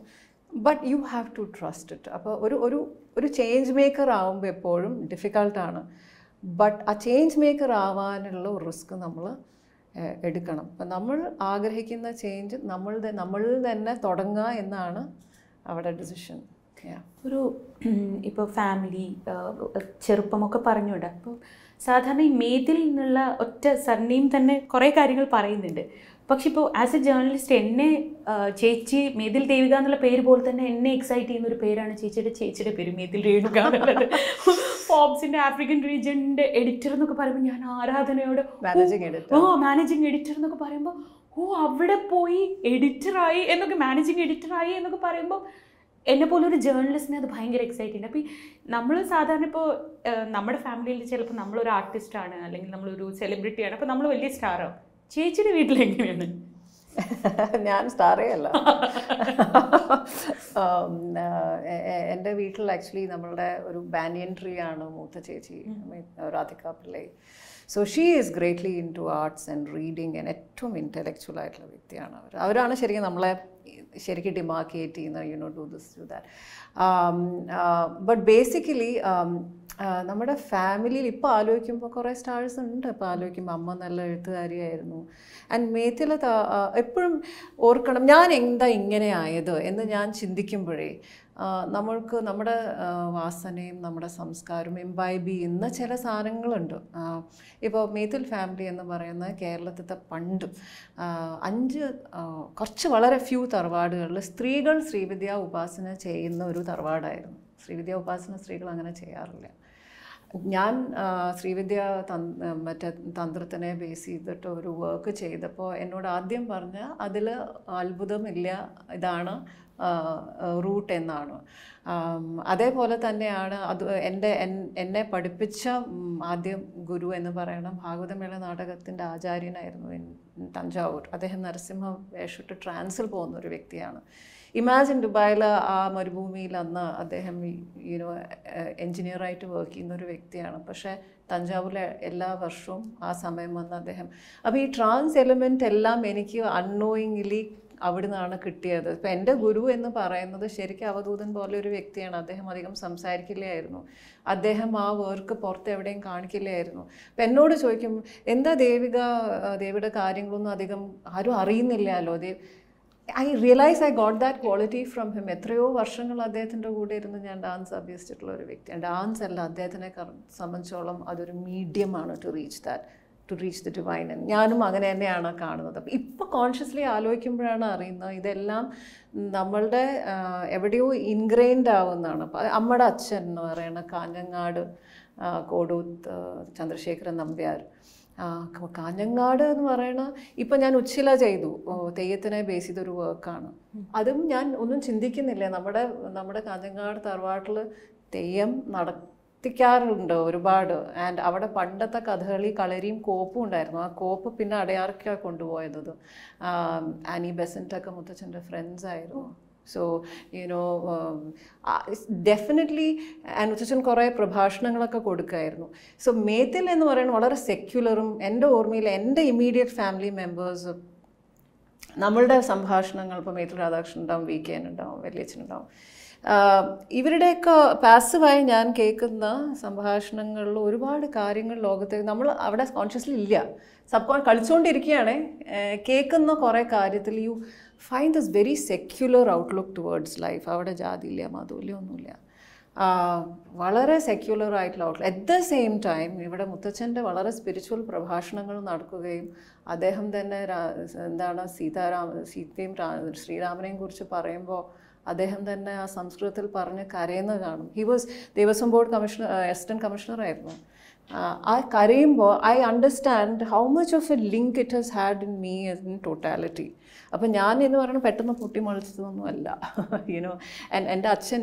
but you have to trust it അപ്പോൾ ഒരു ഒരു ഒരു ചേഞ്ച് മേക്കർ ആവുമ്പോൾ എപ്പോഴും ഡിഫിക്കൾട്ടാണ് ബട്ട് ആ ചേഞ്ച് മേക്കർ ആവാനുള്ള ഒരു റിസ്ക് നമ്മൾ എടുക്കണം അപ്പം നമ്മൾ ആഗ്രഹിക്കുന്ന ചേഞ്ച് നമ്മൾ നമ്മളിൽ തന്നെ തുടങ്ങുക എന്നാണ് അവിടെ ഡിസിഷൻ ഒരു ഇപ്പോൾ ഫാമിലി ചെറുപ്പമൊക്കെ പറഞ്ഞുകൊണ്ട് അപ്പോൾ സാധാരണ ഈ മേതിൽ നിന്നുള്ള ഒറ്റ സർനെയിം തന്നെ കുറേ കാര്യങ്ങൾ പറയുന്നുണ്ട് പക്ഷെ ഇപ്പോൾ ആസ് എ ജേർണലിസ്റ്റ് എന്നെ ചേച്ചി മേതിൽ ദേവിക എന്നുള്ള പേര് പോലെ തന്നെ എന്നെ എക്സൈറ്റ് ചെയ്യുന്ന ഒരു പേരാണ് ചേച്ചിയുടെ ചേച്ചിയുടെ പേര് മേതിൽ രേണുക എന്നുള്ളത് ഫോബ്സിന്റെ ആഫ്രിക്കൻ റീജിയന്റെ എഡിറ്റർ എന്നൊക്കെ പറയുമ്പോൾ ഞാൻ ആരാധനയോട് ഓ മാനേജിങ് എഡിറ്റർ എന്നൊക്കെ പറയുമ്പോൾ ഓ അവിടെ പോയി എഡിറ്ററായി എന്നൊക്കെ മാനേജിങ് എഡിറ്ററായി എന്നൊക്കെ പറയുമ്പോൾ എന്നെ പോലെ ഒരു ജേർണലിസ്റ്റിനെ അത് ഭയങ്കര ഉണ്ട് അപ്പോൾ ഈ നമ്മൾ സാധാരണ ഇപ്പോൾ നമ്മുടെ ഫാമിലിയിൽ ചിലപ്പോൾ നമ്മളൊരു ആർട്ടിസ്റ്റാണ് അല്ലെങ്കിൽ നമ്മളൊരു സെലിബ്രിറ്റിയാണ് അപ്പോൾ നമ്മൾ വലിയ സ്റ്റാറാണ് ചേച്ചിയുടെ എങ്ങനെയാണ് ഞാൻ സ്റ്റാറേയല്ല എൻ്റെ വീട്ടിൽ ആക്ച്വലി നമ്മളുടെ ഒരു ബാനിയൻ ട്രീ ആണ് മൂത്ത ചേച്ചി Radhika Pillai so she is greatly into arts and reading and ഏറ്റവും ഇൻ്റലക്ച്വൽ ആയിട്ടുള്ള വ്യക്തിയാണ് അവർ അവരാണ് ശരിക്കും നമ്മളെ ശരിക്കും ഡിമാർക്കേറ്റ് ചെയ്യുന്നത് you know do this to that but basically നമ്മുടെ ഫാമിലിയിൽ ഇപ്പോൾ ആലോചിക്കുമ്പോൾ കുറേ സ്റ്റാഴ്സ് ഉണ്ട് ഇപ്പോൾ ആലോചിക്കുമ്പോൾ അമ്മ നല്ല എഴുത്തുകാരിയായിരുന്നു ആൻഡ് മേത്തിൽ എപ്പോഴും ഓർക്കണം ഞാൻ എന്താ ഇങ്ങനെ ആയത് എന്ന് ഞാൻ ചിന്തിക്കുമ്പോഴേ നമ്മൾക്ക് നമ്മുടെ വാസനയും നമ്മുടെ സംസ്കാരവും എംബൈബ് ചെയ്യുന്ന ചില സാധനങ്ങളുണ്ട് ഇപ്പോൾ മേത്തിൽ ഫാമിലി എന്ന് പറയുന്ന കേരളത്തിലെ പണ്ട് അഞ്ച് കുറച്ച് വളരെ ഫ്യൂ തറവാടുകളിൽ സ്ത്രീകൾ ശ്രീവിദ്യ ഉപാസന ചെയ്യുന്ന ഒരു തറവാടായിരുന്നു ശ്രീവിദ്യ ഉപാസന സ്ത്രീകൾ അങ്ങനെ ചെയ്യാറില്ല ഞാൻ ശ്രീവിദ്യ മറ്റേ തന്ത്രത്തിനെ ബേസ് ചെയ്തിട്ട് ഒരു വർക്ക് ചെയ്തപ്പോൾ എന്നോട് ആദ്യം പറഞ്ഞ അതിൽ അത്ഭുതമില്ല ഇതാണ് റൂട്ട് എന്നാണ് അതേപോലെ തന്നെയാണ് അത് എൻ്റെ എന്നെ പഠിപ്പിച്ച ആദ്യം ഗുരു എന്ന് പറയണം ഭാഗവതമേള നാടകത്തിൻ്റെ ആചാര്യനായിരുന്നു തഞ്ചാവൂർ അദ്ദേഹം നരസിംഹ വേഷിട്ട് ട്രാൻസിൽ പോകുന്ന ഒരു വ്യക്തിയാണ് ഇമാജിൻ ദുബായിൽ ആ മരുഭൂമിയിൽ അന്ന് അദ്ദേഹം യൂനോ എൻജിനീയറായിട്ട് വർക്ക് ചെയ്യുന്ന ഒരു വ്യക്തിയാണ് പക്ഷേ തഞ്ചാവൂരിലെ എല്ലാ വർഷവും ആ സമയം വന്ന് അദ്ദേഹം അപ്പോൾ ഈ ട്രാൻസ് എലമെൻ്റ് എല്ലാം എനിക്ക് അൺനോയിങ്ലി അവിടെ നിന്നാണ് കിട്ടിയത് ഇപ്പം എൻ്റെ ഗുരു എന്ന് പറയുന്നത് ശരിക്കും അവധൂതൻ പോലെ ഒരു വ്യക്തിയാണ് അദ്ദേഹം അധികം സംസാരിക്കില്ലായിരുന്നു അദ്ദേഹം ആ വർക്ക് പുറത്ത് എവിടെയും കാണിക്കില്ലായിരുന്നു അപ്പം എന്നോട് ചോദിക്കും എന്താ ദേവിക ദേവിയുടെ കാര്യങ്ങളൊന്നും അധികം ആരും അറിയുന്നില്ലല്ലോ ദേവ് I realise I got that quality from him എത്രയോ വർഷങ്ങൾ അദ്ദേഹത്തിൻ്റെ കൂടെ ഇരുന്ന് ഞാൻ ഡാൻസ് അഭ്യസിച്ചിട്ടുള്ള ഒരു വ്യക്തിയാണ് ഡാൻസ് അല്ല അദ്ദേഹത്തിനെ സംബന്ധിച്ചോളം അതൊരു മീഡിയമാണ് to reach that to reach the divine ഞാനും അങ്ങനെ തന്നെയാണ് കാണുന്നത് അപ്പം ഇപ്പോൾ കോൺഷ്യസ്ലി ആലോചിക്കുമ്പോഴാണ് അറിയുന്നത് ഇതെല്ലാം നമ്മളുടെ എവിടെയോ ഇൻഗ്രെയിൻഡ് ആവുന്നതാണ് അപ്പം അമ്മയുടെ അച്ഛൻ എന്ന് പറയുന്ന കാഞ്ഞങ്ങാട് കോടൂത്ത് ചന്ദ്രശേഖരൻ നമ്പ്യാർ കാഞ്ഞങ്ങാട് എന്ന് പറയണ ഇപ്പം ഞാൻ ഉച്ചില ചെയ്തു തെയ്യത്തിനെ ബേസ് ചെയ്തൊരു വർക്കാണ് അതും ഞാൻ ഒന്നും ചിന്തിക്കുന്നില്ല നമ്മുടെ നമ്മുടെ കാഞ്ഞങ്ങാട് തറവാട്ടിൽ തെയ്യം നടത്തിക്കാറുണ്ട് ഒരുപാട് ആൻഡ് അവിടെ പണ്ടത്തെ കഥകളി കളരിയും കോപ്പും ഉണ്ടായിരുന്നു ആ കോപ്പ് പിന്നെ അടയാർക്കാണ് കൊണ്ടുപോയത് ആനി ബെസൻറ്റൊക്കെ മുത്തച്ഛൻ്റെ ഫ്രണ്ട്സ് ആയിരുന്നു സോ യുനോ ഡെഫിനറ്റ്ലി അനുസരിച്ചൻ കുറേ പ്രഭാഷണങ്ങളൊക്കെ കൊടുക്കുമായിരുന്നു സോ മേത്തിൽ എന്ന് പറയുന്നത് വളരെ സെക്യുലറും എൻ്റെ ഓർമ്മയിൽ എൻ്റെ ഇമ്മീഡിയറ്റ് ഫാമിലി മെമ്പേഴ്സ് നമ്മളുടെ സംഭാഷണങ്ങൾ ഇപ്പോൾ മേത്തിൽ രാധാകൃഷ്ണൻ ഉണ്ടാവും വി കെ എൻ ഉണ്ടാവും വെള്ളിയച്ഛനുണ്ടാവും ഇവരുടെയൊക്കെ പാസീവായി ഞാൻ കേൾക്കുന്ന സംഭാഷണങ്ങളിൽ ഒരുപാട് കാര്യങ്ങൾ ലോകത്തെ നമ്മൾ അവിടെ കോൺഷ്യസ്ലി ഇല്ല സബ് കോൺ കളിച്ചുകൊണ്ടിരിക്കുകയാണ് കേൾക്കുന്ന കുറേ കാര്യത്തിൽ you find this very secular outlook towards life അവിടെ ജാതിയില്ല മതമില്ല ഒന്നുമില്ല വളരെ സെക്യുലർ ആയിട്ടുള്ള outlook at the same time ഇവിടെ മുത്തച്ഛൻ്റെ വളരെ സ്പിരിച്വൽ പ്രഭാഷണങ്ങൾ നടക്കുകയും അദ്ദേഹം തന്നെ എന്താണ് സീതാരാമ സീതയും ശ്രീരാമനെയും കുറിച്ച് പറയുമ്പോൾ അദ്ദേഹം തന്നെ ആ സംസ്കൃതത്തിൽ പറഞ്ഞ് കരയുന്ന കാണും he was Devaswom board commissioner commissioner ആയിരുന്നു ആ കരയുമ്പോൾ I understand how much of a link it has had in me in totality അപ്പം ഞാൻ എന്ന് പറയുന്നത് പെട്ടെന്ന് പൊട്ടി മുളച്ചതൊന്നും അല്ല യുനോ എൻ്റെ അച്ഛൻ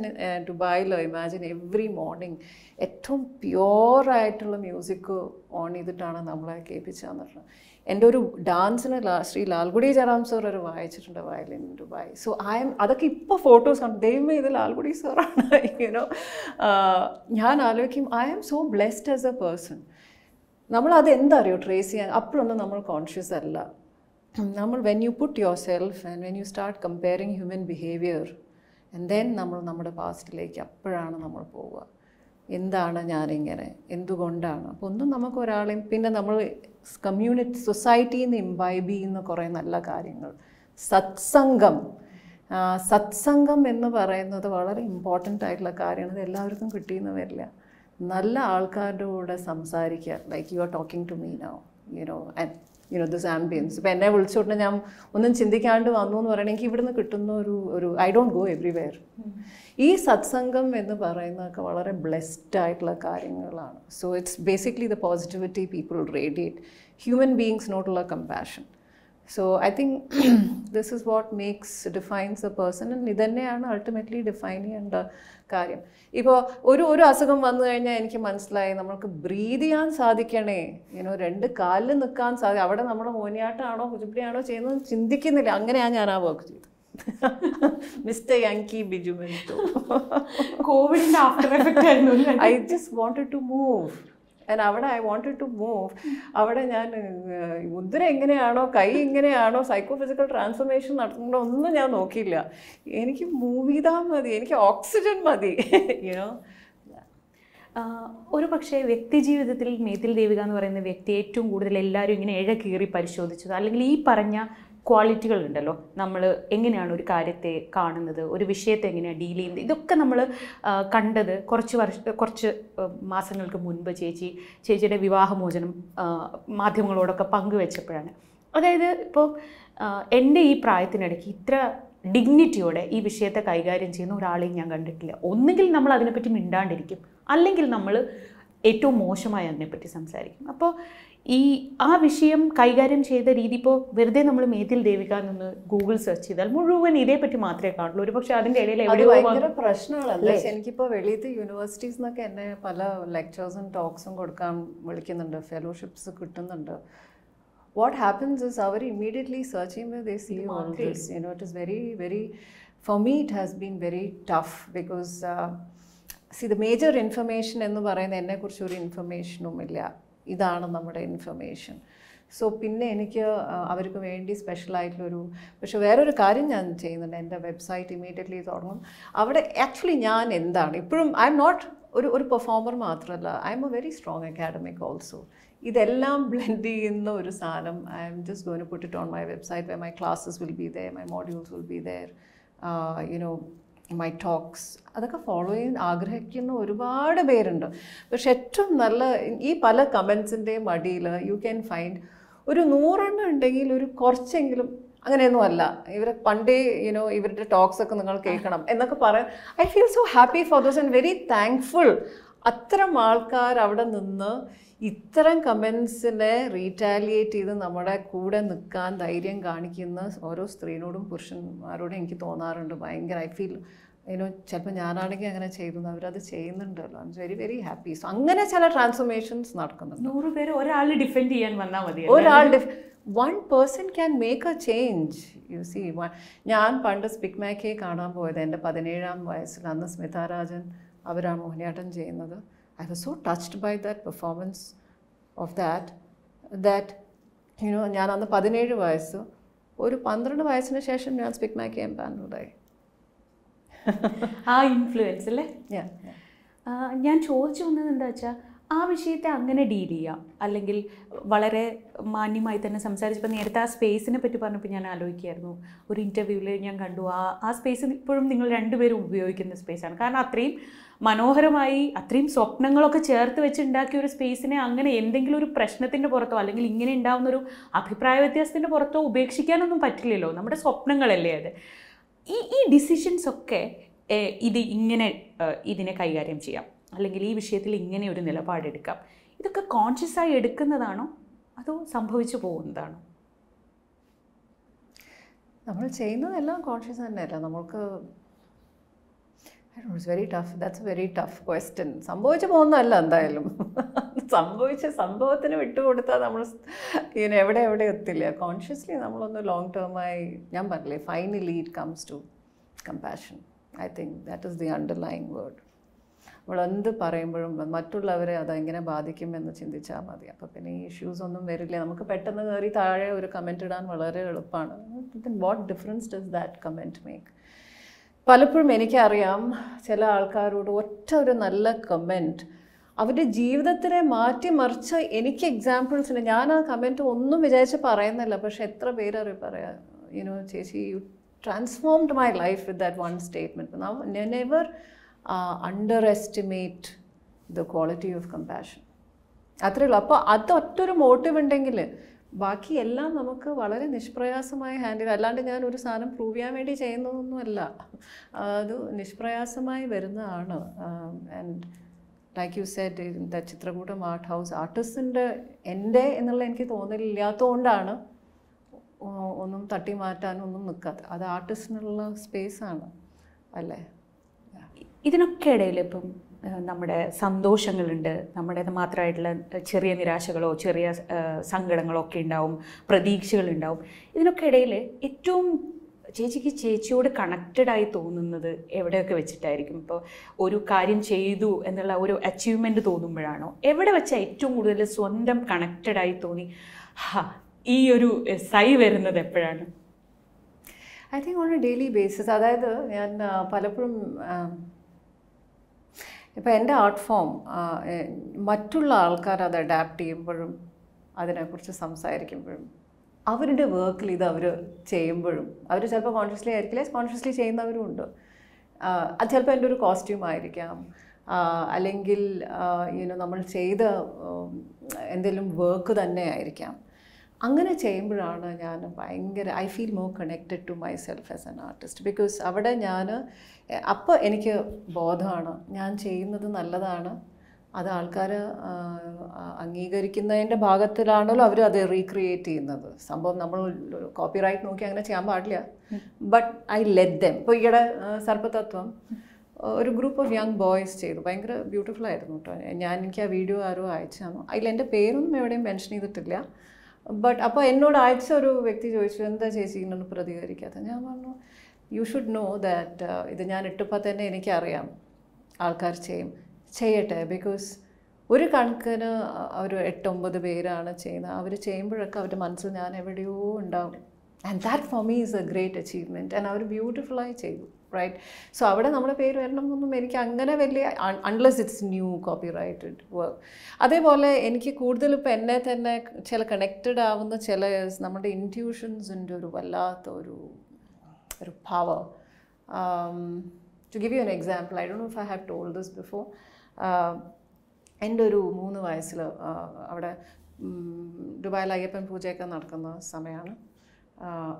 ദുബായിലോ ഇമാജിൻ എവറി മോർണിംഗ് ഏറ്റവും പ്യുവറായിട്ടുള്ള മ്യൂസിക് ഓൺ ചെയ്തിട്ടാണ് നമ്മളെ കേൾപ്പിച്ചതെന്ന് പറഞ്ഞത് എൻ്റെ ഒരു ഡാൻസിന് ശ്രീ ലാൽഗുഡി ജറാം സർ ഒരു വായിച്ചിട്ടുണ്ട് violin Dubai so I'm അതൊക്കെ ഇപ്പോൾ ഫോട്ടോസ് ആണ് ദൈവമേ ഇത് ലാൽഗുഡി സാറാണ് യുനോ ഞാൻ ആലോചിക്കും I am so blessed as a person നമ്മൾ അത് എന്താ അറിയോ ട്രേസ് ചെയ്യാൻ അപ്പോഴൊന്നും നമ്മൾ കോൺഷ്യസ് അല്ല നമ്മൾ when you put yourself and when you start comparing human behaviour and then നമ്മൾ നമ്മുടെ പാസ്റ്റിലേക്ക് അപ്പോഴാണ് നമ്മൾ പോവുക എന്താണ് ഞാനിങ്ങനെ എന്തുകൊണ്ടാണ് അപ്പോൾ ഒന്നും നമുക്ക് ഒരാളെയും പിന്നെ നമ്മൾ കമ്മ്യൂണിറ്റി സൊസൈറ്റിയിൽ നിന്ന് ഇംബൈബ് ചെയ്യുന്ന കുറേ നല്ല കാര്യങ്ങൾ സത്സംഗം സത്സംഗം എന്ന് പറയുന്നത് വളരെ ഇമ്പോർട്ടൻ്റ് ആയിട്ടുള്ള കാര്യമാണ് ഇത് എല്ലാവർക്കും കിട്ടിയെന്ന് വരില്ല നല്ല ആൾക്കാരുടെ കൂടെ സംസാരിക്കുക like you are talking to me no you know and you know this ambience ഇപ്പോൾ എന്നെ വിളിച്ചോട്ടെ ഞാൻ ഒന്നും ചിന്തിക്കാണ്ട് വന്നു എന്ന് പറയണമെങ്കിൽ ഇവിടുന്ന് കിട്ടുന്ന ഒരു ഒരു ഐ ഡോണ്ട് ഗോ എവ്രിവെയർ ഈ സത്സംഗം എന്ന് പറയുന്നതൊക്കെ വളരെ ബ്ലെസ്ഡ് ആയിട്ടുള്ള കാര്യങ്ങളാണ് so it's basically the positivity people radiate human beings നോട്ടുള്ള compassion so I think this is what makes defines a person ഇതന്നെയാണ് അൾട്ടിമേറ്റ്ലി ഡിഫൈൻ ചെയ്യേണ്ട കാര്യം ഇപ്പോൾ ഒരു ഒരു അസുഖം വന്നു കഴിഞ്ഞാൽ എനിക്ക് മനസ്സിലായി നമ്മൾക്ക് ബ്രീത് ചെയ്യാൻ സാധിക്കണേ ഇങ്ങനെ രണ്ട് കാലിൽ നിൽക്കാൻ സാധിക്കും അവിടെ നമ്മൾ മോനിയാട്ടാണോ കുച്ചിപ്പിടിയാണോ ചെയ്യുന്നത് ചിന്തിക്കുന്നില്ല അങ്ങനെയാണ് ഞാൻ ആ വർക്ക് ചെയ്തത് മിസ്റ്റർ യങ്കി ബിജു കോവിഡിന്റെ ആഫ്റ്റർ എഫക്റ്റ് ആയിരുന്നു I just wanted to move and അവിടെ ഐ വോണ്ടഡ് ടു മൂവ് അവിടെ ഞാൻ മുദ്ര എങ്ങനെയാണോ കൈ എങ്ങനെയാണോ സൈക്കോ ഫിസിക്കൽ ട്രാൻസ്ഫോർമേഷൻ നടത്തുന്നുണ്ടോ ഒന്നും ഞാൻ നോക്കിയില്ല എനിക്ക് മൂവ് ചെയ്താൽ മതി എനിക്ക് ഓക്സിജൻ മതി യുനോ ഒരു പക്ഷേ വ്യക്തി ജീവിതത്തിൽ മേതിൽ ദേവിക എന്ന് പറയുന്ന വ്യക്തി ഏറ്റവും കൂടുതൽ എല്ലാവരും ഇങ്ങനെ ഇഴ കീറി പരിശോധിച്ചത് അല്ലെങ്കിൽ ഈ പറഞ്ഞ ക്വാളിറ്റികൾ ഉണ്ടല്ലോ നമ്മൾ എങ്ങനെയാണ് ഒരു കാര്യത്തെ കാണുന്നത് ഒരു വിഷയത്തെ എങ്ങനെയാണ് ഡീൽ ചെയ്യുന്നത് ഇതൊക്കെ നമ്മൾ കണ്ടത് കുറച്ച് വർഷ കുറച്ച് മാസങ്ങൾക്ക് മുൻപ് ചേച്ചി ചേച്ചിയുടെ വിവാഹമോചനം മാധ്യമങ്ങളോടൊക്കെ പങ്കുവെച്ചപ്പോഴാണ് അതായത് ഇപ്പോൾ എൻ്റെ ഈ പ്രായത്തിനിടയ്ക്ക് ഇത്ര ഡിഗ്നിറ്റിയോടെ ഈ വിഷയത്തെ കൈകാര്യം ചെയ്യുന്ന ഒരാളെയും ഞാൻ കണ്ടിട്ടില്ല ഒന്നുകിൽ നമ്മൾ അതിനെപ്പറ്റി മിണ്ടാണ്ടിരിക്കും അല്ലെങ്കിൽ നമ്മൾ ഏറ്റവും മോശമായി അതിനെപ്പറ്റി സംസാരിക്കും അപ്പോൾ ഈ ആ വിഷയം കൈകാര്യം ചെയ്ത രീതി ഇപ്പോൾ വെറുതെ നമ്മൾ മേതിൽ ദേവിക എന്നൊന്ന് ഗൂഗിൾ സെർച്ച് ചെയ്താൽ മുഴുവൻ ഇതേ പറ്റി മാത്രമേ കാണുള്ളൂ ഒരു പക്ഷേ അതിൻ്റെ ഇടയിൽ പ്രശ്നങ്ങളല്ലേ എനിക്കിപ്പോൾ വെളിയത്ത് യൂണിവേഴ്സിറ്റീസ് എന്നൊക്കെ എന്നെ പല ലെക്ചേഴ്സും ടോക്സും കൊടുക്കാൻ വിളിക്കുന്നുണ്ട് ഫെലോഷിപ്സ് കിട്ടുന്നുണ്ട് വാട്ട് ഹാപ്പൻസ് ഇസ് അവർ immediately searching they see all this you know it is very very for me it has been very tough because see the major information എന്ന് എന്നെക്കുറിച്ച് എന്നെക്കുറിച്ചൊരു ഇൻഫർമേഷനും ഇല്ല ഇതാണ് നമ്മുടെ ഇൻഫർമേഷൻ സോ പിന്നെ എനിക്ക് അവർക്ക് വേണ്ടി സ്പെഷ്യലായിട്ടുള്ളൊരു പക്ഷെ വേറൊരു കാര്യം ഞാൻ ചെയ്യുന്നുണ്ട് എൻ്റെ വെബ്സൈറ്റ് ഇമീഡിയറ്റ്ലി തുടങ്ങും അവിടെ ആക്ച്വലി ഞാൻ എന്താണ് ഇപ്പോഴും ഐ എം നോട്ട് ഒരു ഒരു പെർഫോമർ മാത്രമല്ല I'm a very strong academic also ഇതെല്ലാം ബ്ലെൻഡ് ചെയ്യുന്ന ഒരു സാധനം ഐ എം ജസ്റ്റ് ഗോയിൻ പുട്ടിട്ട് on my website my classes will be there my modules will be there you know my talks അതൊക്കെ follow ചെയ്യാൻ ആഗ്രഹിക്കുന്ന ഒരുപാട് പേരുണ്ട് പക്ഷെ ഏറ്റവും നല്ല ഈ പല കമൻസിൻ്റെയും അടിയിൽ യു ക്യാൻ ഫൈൻഡ് ഒരു നൂറെണ്ണം ഉണ്ടെങ്കിൽ ഒരു കുറച്ചെങ്കിലും അങ്ങനെയൊന്നും അല്ല ഇവരെ പണ്ടേ യുനോ ഇവരുടെ ടോക്സ് ഒക്കെ നിങ്ങൾ കേൾക്കണം എന്നൊക്കെ പറയാം I feel so happy for those and very thankful അത്തരം ആൾക്കാർ അവിടെ നിന്ന് ഇത്തരം കമൻസിനെ റീറ്റാലിയേറ്റ് ചെയ്ത് നമ്മുടെ കൂടെ നിൽക്കാൻ ധൈര്യം കാണിക്കുന്ന ഓരോ സ്ത്രീനോടും പുരുഷന്മാരോടും എനിക്ക് തോന്നാറുണ്ട് ഭയങ്കര ഐ ഫീൽ അതിനോ ചിലപ്പോൾ ഞാനാണെങ്കിൽ അങ്ങനെ ചെയ്തു അവരത് ചെയ്യുന്നുണ്ടല്ലോ I very very happy so അങ്ങനെ ചില ട്രാൻസ്ഫോർമേഷൻസ് നടക്കുന്നുണ്ട് നൂറ് പേര് ഒരാൾ ഡിഫെൻഡ് ചെയ്യാൻ വന്നാൽ മതി ഒരാൾ one person can make a change you see ഞാൻ പണ്ട് സ്പിക് മാക്കയെ കാണാൻ പോയത് എൻ്റെ പതിനേഴാം വയസ്സിൽ അന്ന് സ്മിതാരാജൻ അവരാണ് മോഹിനിയാട്ടം ചെയ്യുന്നത് I was so touched by that performance of that that you know ഞാൻ അന്ന് പതിനേഴ് വയസ്സ് ഒരു പന്ത്രണ്ട് വയസ്സിന് ശേഷം ഞാൻ സ്പിക് മൈ കെയം പാനോടായി ആ ഇൻഫ്ലുവൻസ് അല്ലേ ഞാൻ ചോദിച്ചു വന്നത് എന്താ വെച്ചാൽ ആ വിഷയത്തെ അങ്ങനെ ഡീൽ ചെയ്യാം അല്ലെങ്കിൽ വളരെ മാന്യമായി തന്നെ സംസാരിച്ചപ്പോൾ നേരത്തെ ആ സ്പേസിനെ പറ്റി പറഞ്ഞപ്പോൾ ഞാൻ ആലോചിക്കായിരുന്നു ഒരു ഇൻ്റർവ്യൂവിൽ ഞാൻ കണ്ടു ആ ആ സ്പേസ് ഇപ്പോഴും നിങ്ങൾ രണ്ടുപേരും ഉപയോഗിക്കുന്ന സ്പേസാണ് കാരണം അത്രയും മനോഹരമായി അത്രയും സ്വപ്നങ്ങളൊക്കെ ചേർത്ത് വെച്ചുണ്ടാക്കിയ ഒരു സ്പേസിനെ അങ്ങനെ എന്തെങ്കിലും ഒരു പ്രശ്നത്തിൻ്റെ പുറത്തോ അല്ലെങ്കിൽ ഇങ്ങനെ ഉണ്ടാകുന്ന ഒരു അഭിപ്രായ വ്യത്യാസത്തിൻ്റെ പുറത്തോ ഉപേക്ഷിക്കാനൊന്നും പറ്റില്ലല്ലോ നമ്മുടെ സ്വപ്നങ്ങളല്ലേ അത് ഈ ഈ ഡിസിഷൻസ് ഒക്കെ ഇത് ഇങ്ങനെ ഇതിനെ കൈകാര്യം ചെയ്യാം അല്ലെങ്കിൽ ഈ വിഷയത്തിൽ ഇങ്ങനെ ഒരു നിലപാടെടുക്കാം ഇതൊക്കെ കോൺഷ്യസായി എടുക്കുന്നതാണോ അതോ സംഭവിച്ചു പോകുന്നതാണോ നമ്മൾ ചെയ്യുന്നതെല്ലാം കോൺഷ്യസ് തന്നെയല്ല നമ്മൾക്ക് it's very tough that's very tough question സംഭവിച്ചു പോകുന്നതല്ല എന്തായാലും സംഭവിച്ച സംഭവത്തിന് വിട്ടുകൊടുത്താൽ നമ്മൾ ഇതിന് എവിടെ എവിടെ എത്തില്ല കോൺഷ്യസ്ലി നമ്മളൊന്ന് ലോങ് ടേമായി ഞാൻ പറഞ്ഞില്ലേ finally it comes to compassion I think that is the underlying word നമ്മളെന്ത് പറയുമ്പോഴും മറ്റുള്ളവരെ അതെങ്ങനെ ബാധിക്കുമെന്ന് ചിന്തിച്ചാൽ മതി അപ്പോൾ പിന്നെ ഈ ഇഷ്യൂസ് ഒന്നും വരില്ല നമുക്ക് പെട്ടെന്ന് കയറി താഴെ ഒരു കമൻറ്റ് ഇടാൻ വളരെ എളുപ്പമാണ് what difference does that comment make പലപ്പോഴും എനിക്കറിയാം ചില ആൾക്കാരോട് ഒറ്റ ഒരു നല്ല കമൻറ്റ് അവരുടെ ജീവിതത്തിനെ മാറ്റിമറിച്ച് എനിക്ക് എക്സാമ്പിൾസിന് ഞാൻ ആ കമൻറ്റ് ഒന്നും വിചാരിച്ച് പറയുന്നില്ല പക്ഷെ എത്ര പേരറി പറയാ യുനോ ചേച്ചി you transformed my life with that one statement never underestimate the quality of compassion അത്രയേ ഉള്ളൂ അപ്പോൾ അത് മോട്ടീവ് ഉണ്ടെങ്കിൽ ബാക്കി എല്ലാം നമുക്ക് വളരെ നിഷ്പ്രയാസമായി ഹാൻഡിൽ അല്ലാണ്ട് ഞാൻ ഒരു സാധനം പ്രൂവ് ചെയ്യാൻ വേണ്ടി ചെയ്യുന്നതൊന്നുമല്ല അത് നിഷ്പ്രയാസമായി വരുന്നതാണ് and like you set the Chitrakoottam art house ആർട്ടിസ്റ്റിൻ്റെ എൻ്റെ എന്നുള്ള എനിക്ക് തോന്നലില്ലാത്തതുകൊണ്ടാണ് ഒന്നും തട്ടി മാറ്റാനൊന്നും നിൽക്കാത്ത അത് ആർട്ടിസ്റ്റിനുള്ള സ്പേസാണ് അല്ലേ ഇതിനൊക്കെ ഇടയിൽ ഇപ്പം നമ്മുടെ സന്തോഷങ്ങളുണ്ട് നമ്മുടേത് മാത്രമായിട്ടുള്ള ചെറിയ നിരാശകളോ ചെറിയ സങ്കടങ്ങളോ ഒക്കെ ഉണ്ടാവും പ്രതീക്ഷകളുണ്ടാവും ഇതിനൊക്കെ ഇടയിൽ ഏറ്റവും ചേച്ചിക്ക് ചേച്ചിയോട് കണക്റ്റഡായി തോന്നുന്നത് എവിടെയൊക്കെ വെച്ചിട്ടായിരിക്കും ഇപ്പോൾ ഒരു കാര്യം ചെയ്തു എന്നുള്ള ഒരു അച്ചീവ്മെൻറ്റ് തോന്നുമ്പോഴാണോ എവിടെ വെച്ചാൽ ഏറ്റവും കൂടുതൽ സ്വന്തം കണക്റ്റഡായി തോന്നി ഹാ ഈ ഒരു സൈ വരുന്നത് എപ്പോഴാണ് I think on a daily basis അതായത് ഞാൻ പലപ്പോഴും ഇപ്പോൾ എൻ്റെ ആർട്ട് ഫോം മറ്റുള്ള ആൾക്കാർ അത് അഡാപ്റ്റ് ചെയ്യുമ്പോഴും അതിനെക്കുറിച്ച് സംസാരിക്കുമ്പോഴും അവരുടെ വർക്കിൽ ഇത് അവർ ചെയ്യുമ്പോഴും അവർ ചിലപ്പോൾ കോൺഷ്യസ്ലി ആയിരിക്കില്ല കോൺഷ്യസ്ലി ചെയ്യുന്നവരും ഉണ്ട് അത് ചിലപ്പോൾ എൻ്റെ ഒരു കോസ്റ്റ്യൂം ആയിരിക്കാം അല്ലെങ്കിൽ യുനോ നമ്മൾ ചെയ്ത എന്തെങ്കിലും വർക്ക് തന്നെ ആയിരിക്കാം അങ്ങനെ ചെയ്യുമ്പോഴാണ് ഞാൻ ഭയങ്കര I feel more connected to myself as an artist because അവിടെ ഞാൻ അപ്പോൾ എനിക്ക് ബോധമാണ് ഞാൻ ചെയ്യുന്നത് നല്ലതാണ് അത് ആൾക്കാർ അംഗീകരിക്കുന്നതിൻ്റെ ഭാഗത്തിലാണല്ലോ അവർ അത് റീക്രിയേറ്റ് ചെയ്യുന്നത് സംഭവം നമ്മൾ കോപ്പിറൈറ്റ് നോക്കി അങ്ങനെ ചെയ്യാൻ പാടില്ല ബട്ട് ഐ ലെറ്റ് ദം ഇപ്പോൾ ഈയിടെ സർപ്പതത്വം ഒരു ഗ്രൂപ്പ് ഓഫ് യങ് ബോയ്സ് ചെയ്തു ഭയങ്കര ബ്യൂട്ടിഫുൾ ആയിരുന്നു കേട്ടോ ഞാൻ എനിക്ക് ആ വീഡിയോ ആരോ അയച്ചു തന്നു അതിൽ എൻ്റെ പേരൊന്നും എവിടെയും മെൻഷൻ ചെയ്തിട്ടില്ല ബട്ട് അപ്പോൾ എന്നോട് അയച്ച ഒരു വ്യക്തി ചോദിച്ചു എന്താ ചേച്ചി ഇങ്ങനൊന്ന് പ്രതികരിക്കാത്ത ഞാൻ പറഞ്ഞു യു ഷുഡ് നോ ദാറ്റ് ഇത് ഞാൻ ഇട്ടപ്പോൾ തന്നെ എനിക്കറിയാം ആൾക്കാർ ചെയ്യും ചെയ്യട്ടെ ബിക്കോസ് ഒരു കണക്കിന് ഒരു എട്ടൊമ്പത് പേരാണ് ചെയ്യുന്നത് അവർ ചെയ്യുമ്പോഴൊക്കെ അവരുടെ മനസ്സിൽ ഞാൻ എവിടെയോ ഉണ്ടാവും and that for me is a great achievement and അവർ ബ്യൂട്ടിഫുള്ളായി ചെയ്തു റൈറ്റ് സോ അവിടെ നമ്മുടെ പേര് വരണം എന്നൊന്നും എനിക്ക് അങ്ങനെ വലിയ unless it's new copyrighted work അതേപോലെ എനിക്ക് കൂടുതൽ ഇപ്പോൾ എന്നെ തന്നെ ചില കണക്റ്റഡ് ആവുന്ന ചില നമ്മുടെ ഇൻറ്റ്യൂഷൻസിൻ്റെ ഒരു വല്ലാത്ത ഒരു ഒരു power to give you an example I don't know if I have told this before എൻ്റെ ഒരു മൂന്ന് വയസ്സിൽ അവിടെ ദുബായിൽ അയ്യപ്പൻ പൂജയൊക്കെ നടക്കുന്ന സമയമാണ്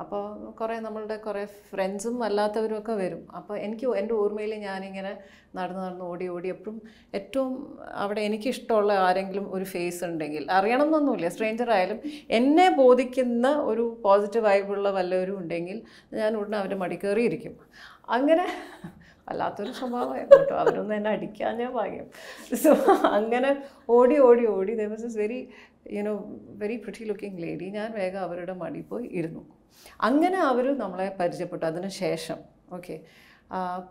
അപ്പോൾ കുറേ നമ്മളുടെ കുറേ ഫ്രണ്ട്സും അല്ലാത്തവരും ഒക്കെ വരും അപ്പോൾ എനിക്ക് എൻ്റെ ഓർമ്മയിൽ ഞാനിങ്ങനെ നടന്ന് നടന്ന് ഓടി ഓടി എപ്പോഴും ഏറ്റവും അവിടെ എനിക്കിഷ്ടമുള്ള ആരെങ്കിലും ഒരു ഫേസ് ഉണ്ടെങ്കിൽ അറിയണം എന്നൊന്നുമില്ല സ്ട്രേഞ്ചർ ആയാലും എന്നെ ബോധിക്കുന്ന ഒരു പോസിറ്റീവ് വൈബുള്ള വല്ലവരും ഉണ്ടെങ്കിൽ ഞാൻ ഉടനെ അവരെ മടി കയറിയിരിക്കും അങ്ങനെ അല്ലാത്തൊരു സ്വഭാവമായിരുന്നു കേട്ടോ അവരൊന്നും എന്നെ അടിക്കാൻ ഞാൻ ഭാഗ്യം സോ അങ്ങനെ ഓടി ഓടി ഓടി the was is very you know very pretty looking lady ഞാൻ വേഗം അവരുടെ മടി പോയി ഇരുന്നു അങ്ങനെ അവർ നമ്മളെ പരിചയപ്പെട്ടു അതിന് ശേഷം ഓക്കെ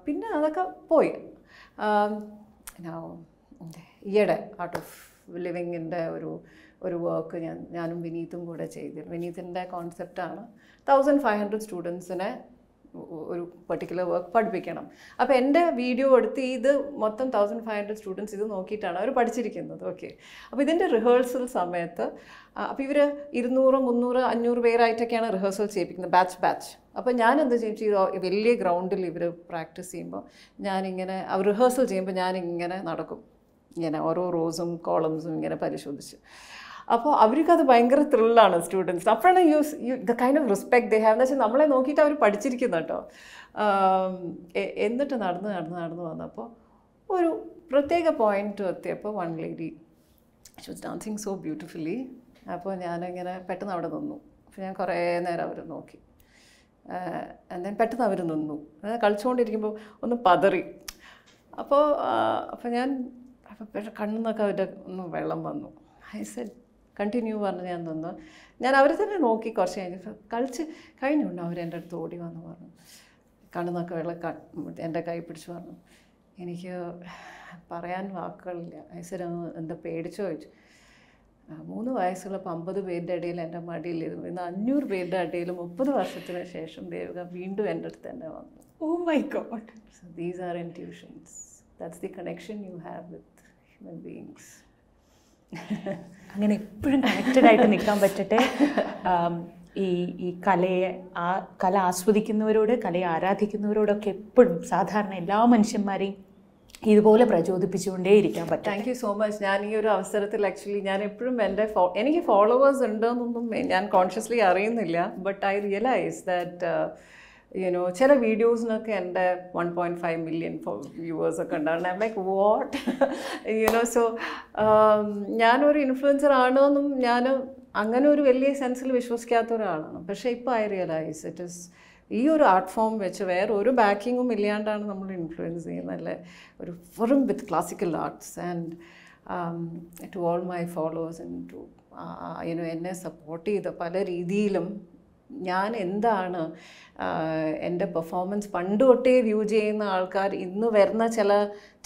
പിന്നെ അതൊക്കെ പോയി ഈയിടെ ഔട്ട് ഓഫ് ലിവിങ്ങിൻ്റെ ഒരു ഒരു വർക്ക് ഞാൻ ഞാനും വിനീതും കൂടെ ചെയ്തു വിനീതിൻ്റെ കോൺസെപ്റ്റാണ് തൗസൻഡ് ഫൈവ് ഹൺഡ്രഡ് സ്റ്റുഡൻസിനെ ഒരു പെർട്ടിക്കുലർ വർക്ക് പഠിപ്പിക്കണം അപ്പോൾ എൻ്റെ വീഡിയോ എടുത്ത് ഇത് മൊത്തം തൗസൻഡ് ഫൈവ് ഹൺഡ്രഡ് സ്റ്റുഡൻസ് ഇത് നോക്കിയിട്ടാണ് അവർ പഠിച്ചിരിക്കുന്നത് ഓക്കെ അപ്പോൾ ഇതിൻ്റെ റിഹേഴ്സൽ സമയത്ത് അപ്പോൾ ഇവർ ഇരുന്നൂറ് മുന്നൂറ് അഞ്ഞൂറ് പേരായിട്ടൊക്കെയാണ് റിഹേഴ്സൽ ചെയ്യിപ്പിക്കുന്നത് ബാച്ച് ബാച്ച് അപ്പോൾ ഞാൻ എന്ത് ചെയ്യും ചെയ്തു വലിയ ഗ്രൗണ്ടിൽ ഇവർ പ്രാക്ടീസ് ചെയ്യുമ്പോൾ ഞാനിങ്ങനെ അവർ റിഹേഴ്സൽ ചെയ്യുമ്പോൾ ഞാനിങ്ങനെ നടക്കും ഇങ്ങനെ ഓരോ റോസും കോളംസും ഇങ്ങനെ പരിശോധിച്ച് അപ്പോൾ അത് ഭയങ്കര ത്രില്ലാണ് സ്റ്റുഡൻസ് അപ്പോഴാണ് use you the kind of respect they have എന്ന് വെച്ചാൽ നമ്മളെ നോക്കിയിട്ട് അവർ പഠിച്ചിരിക്കുന്നു കേട്ടോ എന്നിട്ട് നടന്ന് നടന്ന് നടന്ന് വന്നപ്പോൾ ഒരു പ്രത്യേക പോയിന്റ് എത്തിയപ്പോൾ one lady she was dancing so beautifully അപ്പോൾ ഞാനിങ്ങനെ പെട്ടെന്ന് അവിടെ നിന്നു അപ്പോൾ ഞാൻ കുറേ നേരം അവർ നോക്കി ദെൻ പെട്ടെന്ന് അവർ നിന്നു കളിച്ചുകൊണ്ടിരിക്കുമ്പോൾ ഒന്ന് പതറി അപ്പോൾ അപ്പോൾ ഞാൻ അപ്പോൾ കണ്ണിൽ നിന്നൊക്കെ അവരുടെ ഒന്ന് വെള്ളം വന്നു ഐ സെഡ് കണ്ടിന്യൂ പറഞ്ഞ് ഞാൻ തന്നു ഞാൻ അവരെ തന്നെ നോക്കി കുറച്ച് കഴിഞ്ഞിട്ട് കളിച്ച് അവർ എൻ്റെ അടുത്ത് ഓടി വന്ന് പറഞ്ഞു കണ്ണെന്നൊക്കെ വെള്ളം എൻ്റെ കൈ പിടിച്ച് പറഞ്ഞു എനിക്ക് പറയാൻ വാക്കുകളില്ല ഐശ്വര്യ എന്താ പേടിച്ചു ചോദിച്ചു മൂന്ന് വയസ്സുള്ളപ്പോൾ അമ്പത് പേരുടെ ഇടയിൽ എൻ്റെ മടിയിലിരുന്നു ഇന്ന് അഞ്ഞൂറ് പേരുടെ ഇടയിൽ മുപ്പത് വർഷത്തിന് ശേഷം ദേവിക വീണ്ടും എൻ്റെ അടുത്ത് തന്നെ വന്നു oh my god these are tuitions that's the connection you have with human beings അങ്ങനെ എപ്പോഴും കണക്റ്റഡ് ആയിട്ട് നിൽക്കാൻ പറ്റട്ടെ ഈ ഈ കലയെ ആ കല ആസ്വദിക്കുന്നവരോട് കലയെ ആരാധിക്കുന്നവരോടൊക്കെ എപ്പോഴും സാധാരണ എല്ലാ മനുഷ്യന്മാരെയും ഇതുപോലെ പ്രചോദിപ്പിച്ചുകൊണ്ടേ ഇരിക്കാൻ പറ്റും താങ്ക് യു സോ മച്ച് ഞാൻ ഈ ഒരു അവസരത്തിൽ ആക്ച്വലി ഞാൻ എപ്പോഴും എൻ്റെ ഫോ എനിക്ക് ഫോളോവേഴ്സ് ഉണ്ടെന്നൊന്നും ഞാൻ കോൺഷ്യസ്ലി അറിയുന്നില്ല but I realise that you know ചില വീഡിയോസിനൊക്കെ എൻ്റെ one point five million viewers ഒക്കെ ഉണ്ടാവണം I like what you know so ഞാനൊരു ഇൻഫ്ലുവൻസർ ആണോ എന്നും ഞാൻ അങ്ങനെ ഒരു വലിയ സെൻസിൽ വിശ്വസിക്കാത്ത ഒരാളാണ് പക്ഷേ ഇപ്പോൾ ഐ റിയലൈസ് ഇറ്റ് ഇസ് ഈ ഒരു ആർട്ട് ഫോം വെച്ച് വേറെ ഒരു ബാക്കിങ്ങും ഇല്ലാണ്ടാണ് നമ്മൾ ഇൻഫ്ലുവൻസ് ചെയ്യുന്നത് ചെയ്യുന്നതല്ലേ ഒരു വെറും with classical arts and to all my followers and to you know എന്നെ സപ്പോർട്ട് ചെയ്ത പല രീതിയിലും ഞാൻ എന്താണ് എൻ്റെ പെർഫോമൻസ് പണ്ട് തൊട്ടേ വ്യൂ ചെയ്യുന്ന ആൾക്കാർ ഇന്ന് വരുന്ന ചില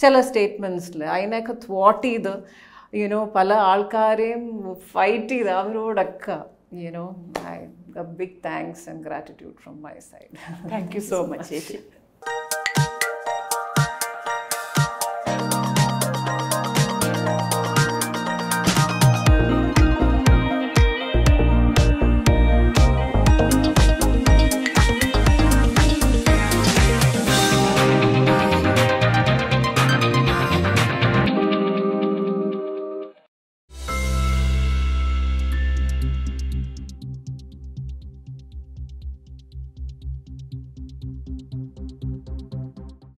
ചില സ്റ്റേറ്റ്മെൻറ്റ്സിൽ അതിനെയൊക്കെ ത്വാട്ട് ചെയ്ത് യുനോ പല ആൾക്കാരെയും ഫൈറ്റ് ചെയ്ത് അവരോടൊക്കെ you know I big thanks and gratitude from my side thank you so much ചേച്ചി